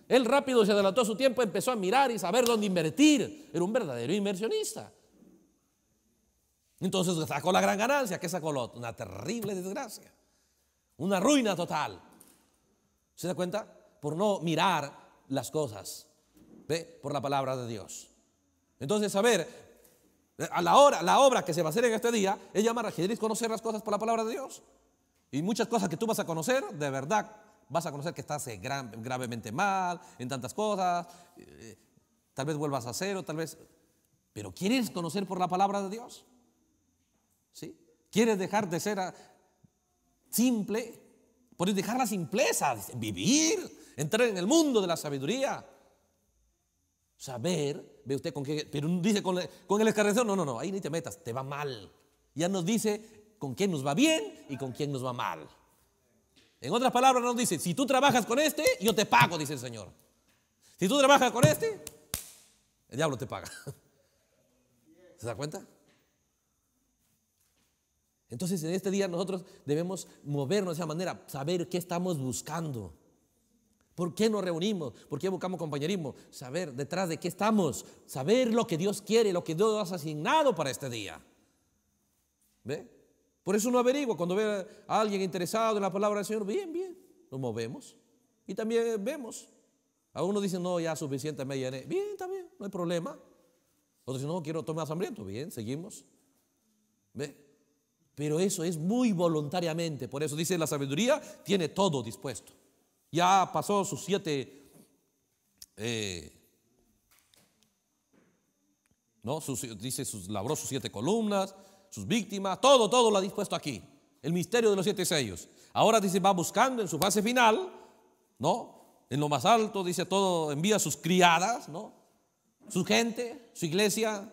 Él rápido se adelantó a su tiempo, empezó a mirar y saber dónde invertir. Era un verdadero inversionista. Entonces sacó la gran ganancia. ¿Qué sacó Lot? Una terrible desgracia. Una ruina total. ¿Se da cuenta? Por no mirar las cosas, ¿ve? Por la palabra de Dios. Entonces, saber a la hora, la obra que se va a hacer en este día es llamar a Jerez conocer las cosas por la palabra de Dios. Y muchas cosas que tú vas a conocer, de verdad, vas a conocer que estás eh, gravemente mal, en tantas cosas, eh, tal vez vuelvas a cero, tal vez... Pero ¿quieres conocer por la palabra de Dios? ¿Sí? ¿Quieres dejar de ser ah, simple por dejar la simpleza, vivir, entrar en el mundo de la sabiduría. Saber, ve usted con qué, pero dice con, el escarnecedor, no, no, no, ahí ni te metas, te va mal. Ya nos dice con quién nos va bien y con quién nos va mal. En otras palabras nos dice, si tú trabajas con este, yo te pago, dice el Señor. Si tú trabajas con este, el diablo te paga. ¿Se da cuenta? Entonces en este día nosotros debemos movernos de esa manera, saber qué estamos buscando. ¿Por qué nos reunimos? ¿Por qué buscamos compañerismo? Saber detrás de qué estamos, saber lo que Dios quiere, lo que Dios ha asignado para este día. ¿Ve? Por eso uno averigua cuando ve a alguien interesado en la palabra del Señor, bien, bien, nos movemos. Y también vemos. Algunos dicen, no, ya suficiente me llené. Bien, también, no hay problema. Otros dicen, no, quiero tomar hambriento. Bien, seguimos. ¿Ve? Pero eso es muy voluntariamente. Por eso dice la sabiduría, tiene todo dispuesto. Ya pasó sus siete... Eh, ¿no? dice, sus, labró sus siete columnas, sus víctimas, todo, todo lo ha dispuesto aquí. El misterio de los siete sellos. Ahora dice, va buscando en su fase final, ¿no? En lo más alto, dice, todo, envía sus criadas, ¿no? Su gente, su iglesia,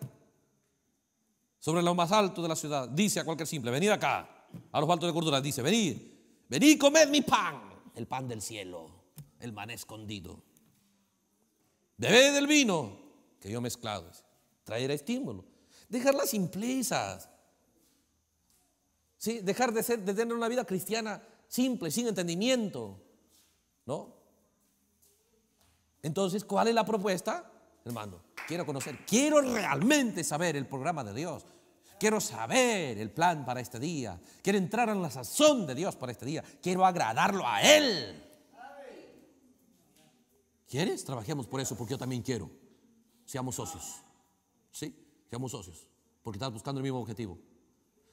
sobre lo más alto de la ciudad, dice a cualquier simple, venid acá, a los altos de cordura, dice, venid, venid, comed mi pan, el pan del cielo, el man escondido. Bebed del vino que yo he mezclado, traer estímulo, dejar las simplezas, ¿sí? dejar de, ser, de tener una vida cristiana simple, sin entendimiento, ¿no? Entonces, ¿cuál es la propuesta? hermano. Quiero conocer, quiero realmente saber el programa de Dios. Quiero saber el plan para este día. Quiero entrar en la sazón de Dios para este día. Quiero agradarlo a Él. ¿Quieres? Trabajemos por eso, porque yo también quiero. Seamos socios. ¿Sí? Seamos socios. Porque estás buscando el mismo objetivo.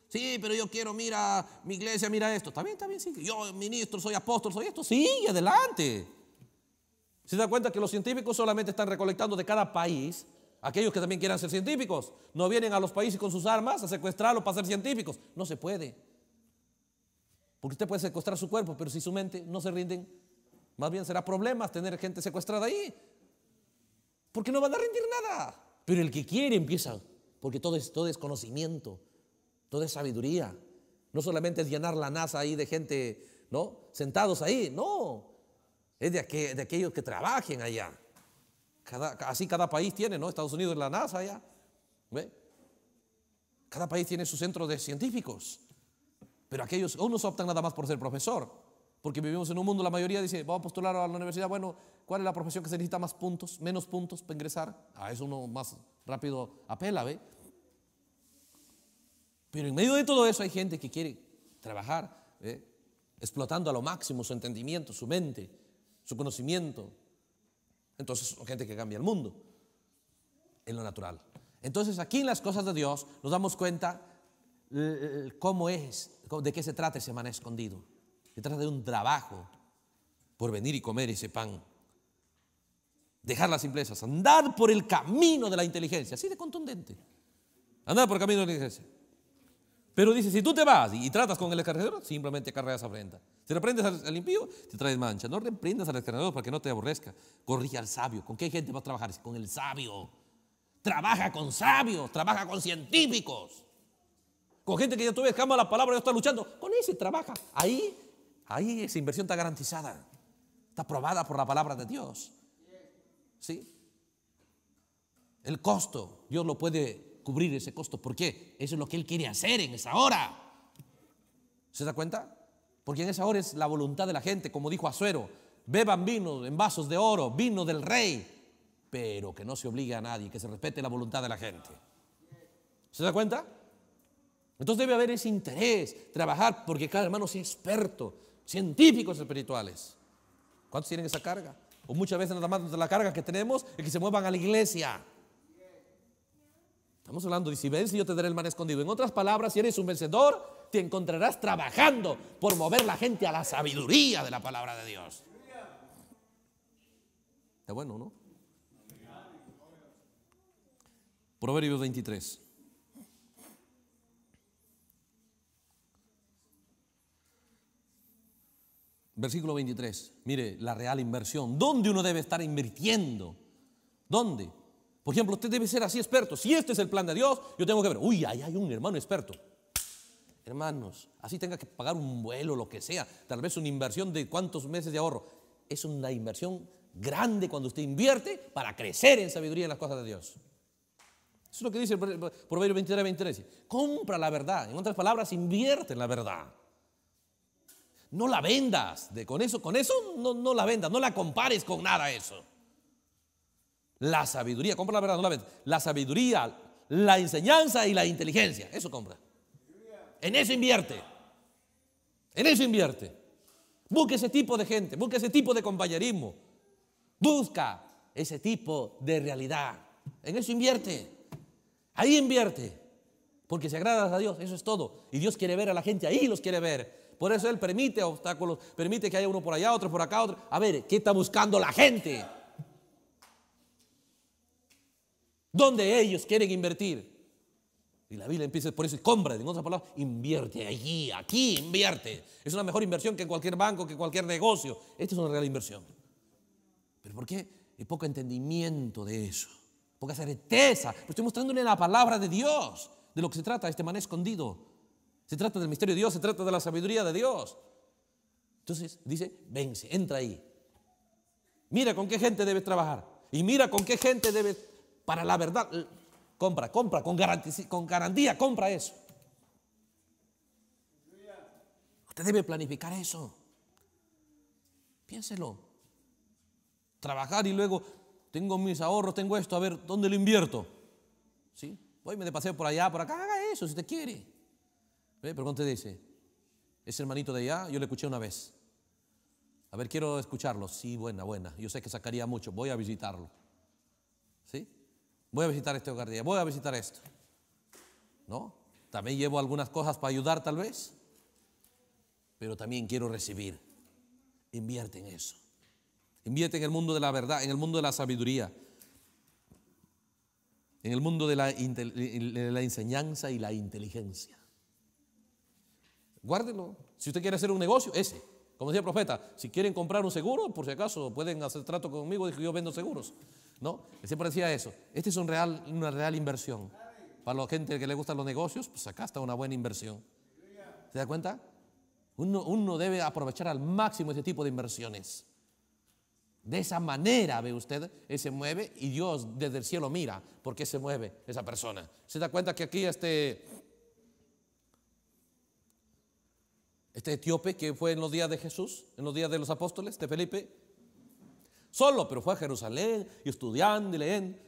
Sí, pero yo quiero, mira, mi iglesia, mira esto. También, también, sí. Yo, ministro, soy apóstol, soy esto. Sí, adelante. Se da cuenta que los científicos solamente están recolectando de cada país aquellos que también quieran ser científicos. No vienen a los países con sus armas a secuestrarlos para ser científicos. No se puede. Porque usted puede secuestrar su cuerpo, pero si su mente no se rinden, más bien será problemas tener gente secuestrada ahí. Porque no van a rendir nada. Pero el que quiere empieza. Porque todo es, todo es conocimiento, todo es sabiduría. No solamente es llenar la NASA ahí de gente, ¿no? Sentados ahí, no es de, aquellos que trabajen allá. así cada país tiene, ¿no? Estados Unidos es la NASA allá. Cada país tiene su centro de científicos. Pero aquellos, unos optan nada más por ser profesor, porque vivimos en un mundo, la mayoría dice, vamos a postular a la universidad, bueno, ¿cuál es la profesión que se necesita más puntos, menos puntos para ingresar? A eso uno más rápido apela, ¿ve? Pero en medio de todo eso hay gente que quiere trabajar, explotando a lo máximo su entendimiento, su mente, su conocimiento. Entonces son gente que cambia el mundo en lo natural. Entonces aquí en las cosas de Dios nos damos cuenta cómo es, de qué se trata ese maná escondido. Se trata de un trabajo por venir y comer ese pan. Dejar las simplezas, andar por el camino de la inteligencia, así de contundente. Andar por el camino de la inteligencia. Pero dice, si tú te vas y, tratas con el escarnecedor, simplemente a afrenta. Si reprendes al, al, impío, te traes mancha. No reprendas al escarnecedor para que no te aborrezca. Corrige al sabio. ¿Con qué gente vas a trabajar? Con el sabio. Trabaja con sabios, trabaja con científicos. Con gente que ya tuve ves, la palabra, ya está luchando. Con ese trabaja. Ahí, ahí esa inversión está garantizada. Está probada por la palabra de Dios. ¿Sí? El costo, Dios lo puede cubrir ese costo. ¿Por qué? Eso es lo que Él quiere hacer en esa hora. ¿Se da cuenta? Porque en esa hora es la voluntad de la gente, como dijo Azuero, beban vino en vasos de oro, vino del rey, pero que no se obligue a nadie, que se respete la voluntad de la gente. ¿Se da cuenta? Entonces debe haber ese interés, trabajar porque cada hermano es experto, científicos espirituales. ¿Cuántos tienen esa carga? O muchas veces nada más la carga que tenemos es que se muevan a la iglesia. Estamos hablando de si vences yo te daré el mar escondido. En otras palabras, si eres un vencedor, te encontrarás trabajando por mover la gente a la sabiduría de la palabra de Dios. es bueno, ¿no? Proverbios 23. Versículo 23. Mire, la real inversión. ¿Dónde uno debe estar invirtiendo? ¿Dónde? Por ejemplo, usted debe ser así experto. Si este es el plan de Dios, yo tengo que ver, uy, ahí hay un hermano experto. Hermanos, así tenga que pagar un vuelo, lo que sea, tal vez una inversión de cuántos meses de ahorro. Es una inversión grande cuando usted invierte para crecer en sabiduría en las cosas de Dios. Eso es lo que dice Proverbio 23, 23. Compra la verdad. En otras palabras, invierte en la verdad. No la vendas. De, con eso, con eso no, no la vendas. No la compares con nada eso. La sabiduría, compra la verdad, no la vez. La sabiduría, la enseñanza y la inteligencia. Eso compra. En eso invierte. En eso invierte. Busca ese tipo de gente, busca ese tipo de compañerismo. Busca ese tipo de realidad. En eso invierte. Ahí invierte. Porque si agradas a Dios, eso es todo. Y Dios quiere ver a la gente ahí, los quiere ver. Por eso Él permite obstáculos, permite que haya uno por allá, otro por acá, otro. A ver, ¿qué está buscando la gente? donde ellos quieren invertir. Y la Biblia empieza por eso, y compra, en otras palabras, invierte allí, aquí invierte. Es una mejor inversión que cualquier banco, que cualquier negocio. Esta es una real inversión. ¿Pero por qué? Hay poco entendimiento de eso, poca certeza. Pero pues estoy mostrándole la palabra de Dios, de lo que se trata este man escondido. Se trata del misterio de Dios, se trata de la sabiduría de Dios. Entonces dice, vence, entra ahí. Mira con qué gente debes trabajar. Y mira con qué gente debes para la verdad. Compra, compra, con garantía, compra eso. Usted debe planificar eso. Piénselo. Trabajar y luego tengo mis ahorros, tengo esto, a ver, ¿dónde lo invierto? ¿Sí? Voy, me de paseo por allá, por acá, haga eso si te quiere. ¿Ve? Pero te dice, ese hermanito de allá, yo le escuché una vez. A ver, quiero escucharlo. Sí, buena, buena. Yo sé que sacaría mucho, voy a visitarlo. Voy a visitar este hogar día, voy a visitar esto. ¿No? También llevo algunas cosas para ayudar tal vez, pero también quiero recibir. Invierte en eso. Invierte en el mundo de la verdad, en el mundo de la sabiduría, en el mundo de la, enseñanza y la inteligencia. Guárdelo. Si usted quiere hacer un negocio, ese. Como decía el profeta, si quieren comprar un seguro, por si acaso pueden hacer trato conmigo, dijo yo vendo seguros. ¿no? Él siempre decía eso. esta es una real inversión. Para la gente que le gustan los negocios, pues acá está una buena inversión. ¿Se da cuenta? Uno, debe aprovechar al máximo este tipo de inversiones. De esa manera, ve usted, él se mueve y Dios desde el cielo mira por qué se mueve esa persona. ¿Se da cuenta que aquí este, este etíope que fue en los días de Jesús, en los días de los apóstoles, este Felipe, Solo, pero fue a Jerusalén y estudiando y leyendo.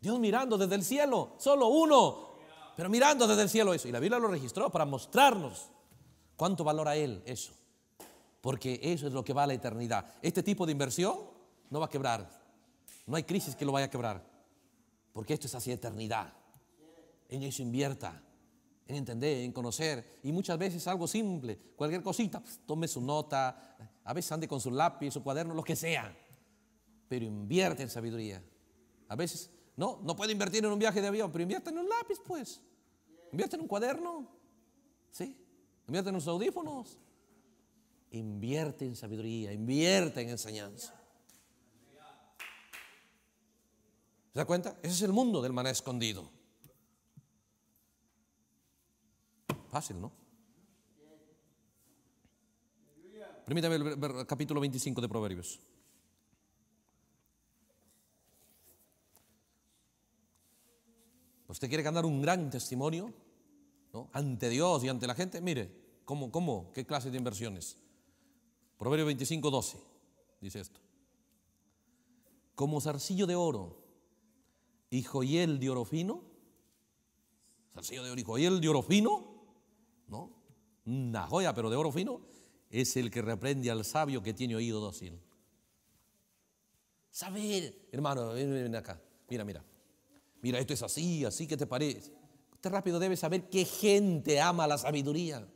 Dios mirando desde el cielo, solo uno, pero mirando desde el cielo eso. Y la Biblia lo registró para mostrarnos cuánto valora Él eso. Porque eso es lo que va a la eternidad. Este tipo de inversión no va a quebrar. No hay crisis que lo vaya a quebrar. Porque esto es hacia eternidad. En eso invierta. En entender, en conocer. Y muchas veces algo simple. Cualquier cosita. tome su nota. A veces ande con su lápiz, su cuaderno, lo que sea pero invierte en sabiduría. A veces, no, no puede invertir en un viaje de avión, pero invierte en un lápiz, pues. Invierte en un cuaderno, ¿sí? Invierte en unos audífonos. Invierte en sabiduría, invierte en enseñanza. ¿Se da cuenta? Ese es el mundo del maná escondido. Fácil, ¿no? Permítame el capítulo 25 de Proverbios. ¿Usted quiere ganar un gran testimonio ¿no? ante Dios y ante la gente? Mire, ¿cómo, cómo, qué clase de inversiones? Proverbio 25, 12 dice esto. Como zarcillo de oro y joyel de oro fino, zarcillo de oro y joyel de oro fino, ¿no? Una joya, pero de oro fino, es el que reprende al sabio que tiene oído dócil. Saber, hermano, ven acá, mira, mira. Mira, esto es así, así que te parece. Usted rápido debe saber qué gente ama la sabiduría.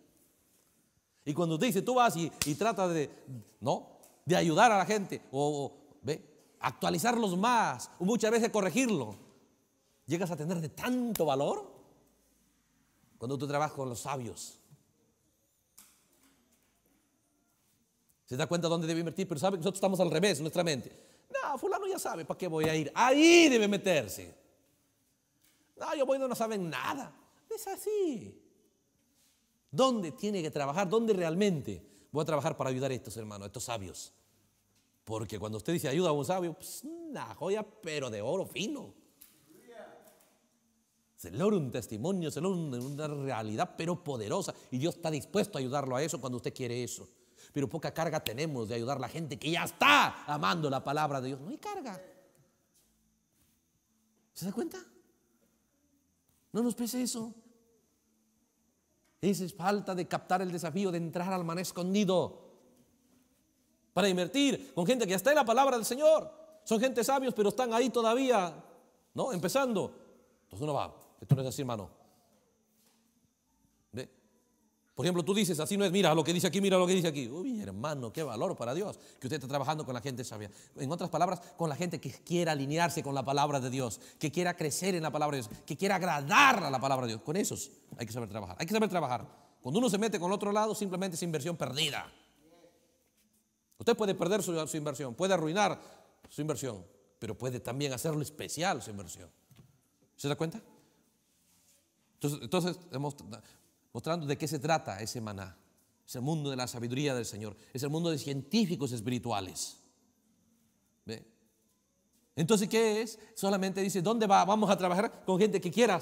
Y cuando usted dice, tú vas y, trata de, ¿no? De ayudar a la gente o, ¿ve? actualizarlos más, o muchas veces corregirlo. Llegas a tener de tanto valor cuando tú trabajas con los sabios. Se da cuenta dónde debe invertir, pero sabe nosotros estamos al revés, nuestra mente. No, fulano ya sabe, ¿para qué voy a ir? Ahí debe meterse. Ah, yo voy no saben nada. Es así. ¿Dónde tiene que trabajar? ¿Dónde realmente voy a trabajar para ayudar a estos hermanos, a estos sabios? Porque cuando usted dice ayuda a un sabio, pues una joya, pero de oro fino. Se logra un testimonio, se logra una realidad, pero poderosa. Y Dios está dispuesto a ayudarlo a eso cuando usted quiere eso. Pero poca carga tenemos de ayudar a la gente que ya está amando la palabra de Dios. No hay carga. ¿Se da cuenta? No nos pese eso. Esa es falta de captar el desafío de entrar al man escondido para invertir con gente que está en la palabra del Señor. Son gente sabios, pero están ahí todavía, ¿no? Empezando. Entonces uno va. Esto no es así, hermano. Por ejemplo, tú dices, así no es, mira lo que dice aquí, mira lo que dice aquí. Uy, hermano, qué valor para Dios que usted está trabajando con la gente sabia. En otras palabras, con la gente que quiera alinearse con la palabra de Dios, que quiera crecer en la palabra de Dios, que quiera agradar a la palabra de Dios. Con esos hay que saber trabajar. Hay que saber trabajar. Cuando uno se mete con el otro lado, simplemente es inversión perdida. Usted puede perder su, inversión, puede arruinar su inversión, pero puede también hacerlo especial su inversión. ¿Se da cuenta? Entonces, hemos mostrando de qué se trata ese maná. Es el mundo de la sabiduría del Señor, es el mundo de científicos espirituales. ¿Ve? Entonces, ¿qué es? Solamente dice, ¿dónde va? Vamos a trabajar con gente que quiera.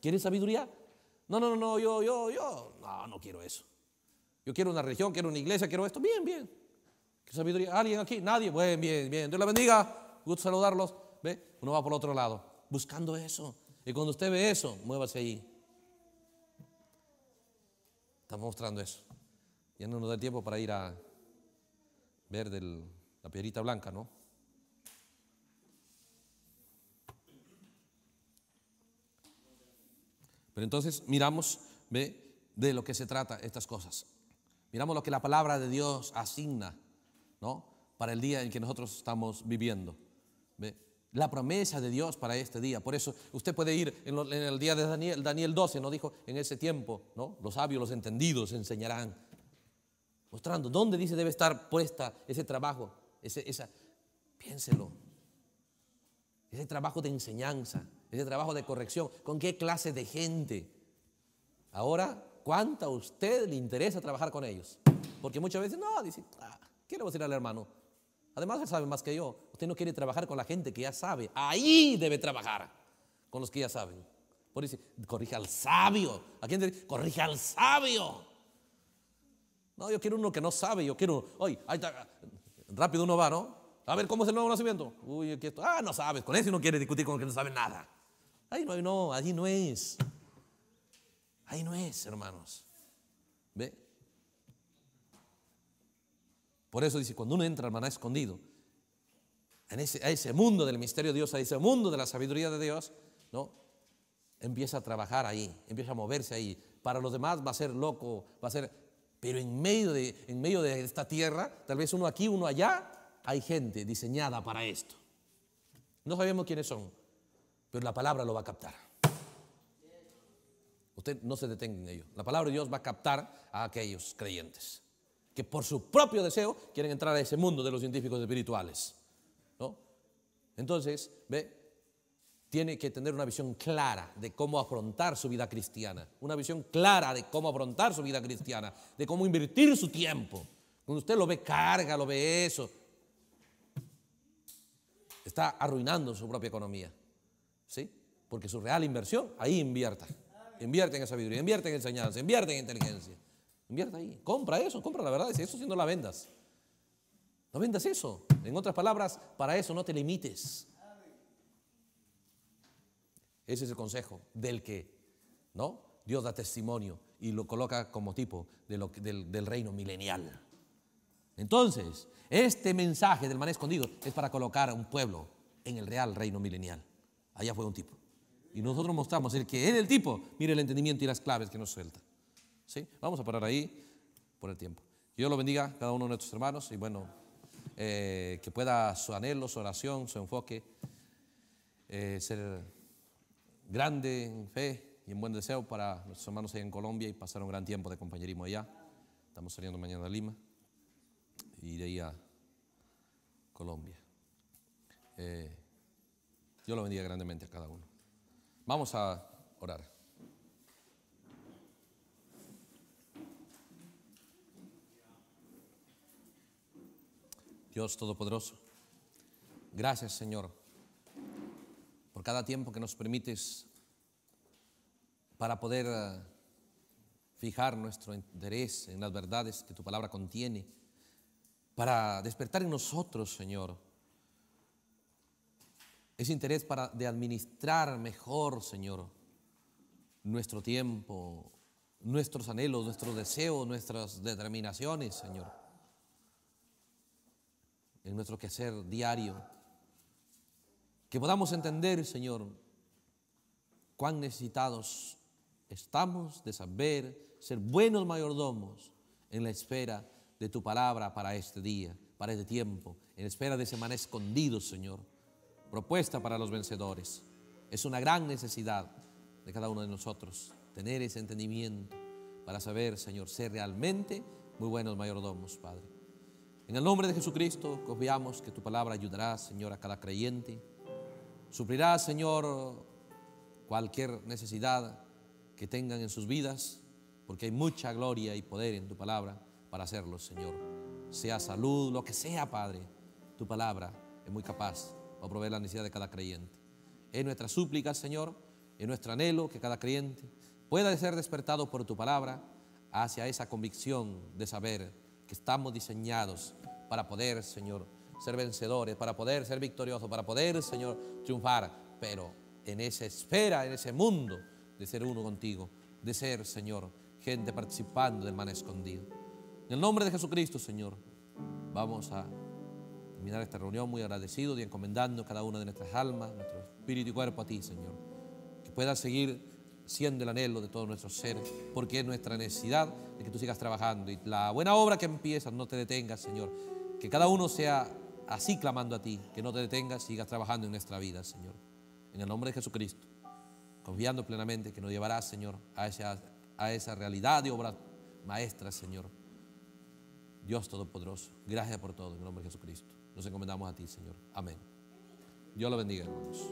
¿Quiere sabiduría? No, no, no, yo, yo, yo, no, no quiero eso. Yo quiero una religión, quiero una iglesia, quiero esto. Bien, bien. ¿Qué sabiduría? ¿Alguien aquí? Nadie. Bien, bien, bien. Dios la bendiga. Gusto saludarlos. ¿Ve? Uno va por otro lado, buscando eso. Y cuando usted ve eso, muévase ahí. Estamos mostrando eso. Ya no nos da tiempo para ir a ver la piedrita blanca, ¿no? Pero entonces miramos, ¿ve? De lo que se trata estas cosas. Miramos lo que la palabra de Dios asigna, ¿no? Para el día en que nosotros estamos viviendo. ¿Ve? la promesa de Dios para este día. Por eso usted puede ir en, el día de Daniel, Daniel 12, ¿no? Dijo, en ese tiempo, ¿no? Los sabios, los entendidos enseñarán. Mostrando dónde dice debe estar puesta ese trabajo, ese, esa, piénselo. Ese trabajo de enseñanza, ese trabajo de corrección, ¿con qué clase de gente? Ahora, ¿cuánta a usted le interesa trabajar con ellos? Porque muchas veces, no, dice, ah, ¿qué le voy a decir al hermano? Además, él sabe más que yo. Usted no quiere trabajar con la gente que ya sabe. Ahí debe trabajar con los que ya saben. Por eso corrige al sabio. ¿A quién dice? Corrige al sabio. No, yo quiero uno que no sabe. Yo quiero, oye, ahí está. rápido uno va, ¿no? A ver, ¿cómo es el nuevo nacimiento? Uy, aquí esto. Ah, no sabes. Con eso no quiere discutir con el que no sabe nada. Ahí no, ahí no es. Ahí no es, hermanos. ¿Ve? Por eso dice, cuando uno entra al maná escondido, en ese, a ese mundo del misterio de Dios, a ese mundo de la sabiduría de Dios, ¿no? empieza a trabajar ahí, empieza a moverse ahí. Para los demás va a ser loco, va a ser... Pero en medio de, en medio de esta tierra, tal vez uno aquí, uno allá, hay gente diseñada para esto. No sabemos quiénes son, pero la palabra lo va a captar. Usted no se detenga en ello. La palabra de Dios va a captar a aquellos creyentes que por su propio deseo quieren entrar a ese mundo de los científicos espirituales. Entonces, ve, tiene que tener una visión clara de cómo afrontar su vida cristiana, una visión clara de cómo afrontar su vida cristiana, de cómo invertir su tiempo. Cuando usted lo ve carga, lo ve eso, está arruinando su propia economía. ¿Sí? Porque su real inversión, ahí invierta. Invierte en sabiduría, invierte en enseñanza, invierte en inteligencia. Invierte ahí. Compra eso, compra la verdad. eso si no la vendas. No vendas eso. En otras palabras, para eso no te limites. Ese es el consejo del que, ¿no? Dios da testimonio y lo coloca como tipo del, reino milenial. Entonces, este mensaje del man escondido es para colocar a un pueblo en el real reino milenial. Allá fue un tipo. Y nosotros mostramos el que es el tipo, mire el entendimiento y las claves que nos suelta. Vamos a parar ahí por el tiempo. Dios lo bendiga cada uno de nuestros hermanos y bueno, eh, que pueda su anhelo, su oración, su enfoque eh, ser grande en fe y en buen deseo para nuestros hermanos allá en Colombia y pasar un gran tiempo de compañerismo allá. Estamos saliendo mañana a Lima y de ahí a Colombia. Eh, Dios lo bendiga grandemente a cada uno. Vamos a orar. Dios Todopoderoso, gracias Señor por cada tiempo que nos permites para poder eh, fijar nuestro interés en las verdades que tu palabra contiene, para despertar en nosotros, Señor, ese interés para, de administrar mejor, Señor, nuestro tiempo, nuestros anhelos, nuestros deseos, nuestras determinaciones, Señor en nuestro quehacer diario. Que podamos entender, Señor, cuán necesitados estamos de saber ser buenos mayordomos en la espera de tu palabra para este día, para este tiempo, en espera de semana escondido, Señor. Propuesta para los vencedores. Es una gran necesidad de cada uno de nosotros tener ese entendimiento para saber, Señor, ser realmente muy buenos mayordomos, Padre. En el nombre de Jesucristo, confiamos que tu palabra ayudará, Señor, a cada creyente. Suplirá, Señor, cualquier necesidad que tengan en sus vidas, porque hay mucha gloria y poder en tu palabra para hacerlo, Señor. Sea salud, lo que sea, Padre, tu palabra es muy capaz para proveer la necesidad de cada creyente. Es nuestra súplica, Señor, es nuestro anhelo que cada creyente pueda ser despertado por tu palabra hacia esa convicción de saber estamos diseñados para poder, Señor, ser vencedores, para poder ser victoriosos, para poder, Señor, triunfar, pero en esa esfera, en ese mundo de ser uno contigo, de ser, Señor, gente participando del man escondido. En el nombre de Jesucristo, Señor, vamos a terminar esta reunión muy agradecidos y encomendando cada una de nuestras almas, nuestro espíritu y cuerpo a ti, Señor. Que puedas seguir siendo el anhelo de todos nuestros seres, porque es nuestra necesidad de que tú sigas trabajando. Y la buena obra que empiezas, no te detengas, Señor. Que cada uno sea así clamando a ti, que no te detengas, sigas trabajando en nuestra vida, Señor. En el nombre de Jesucristo, confiando plenamente que nos llevarás, Señor, a esa, a esa realidad de obra maestra, Señor. Dios Todopoderoso, gracias por todo, en el nombre de Jesucristo. Nos encomendamos a ti, Señor. Amén. Dios lo bendiga, hermanos.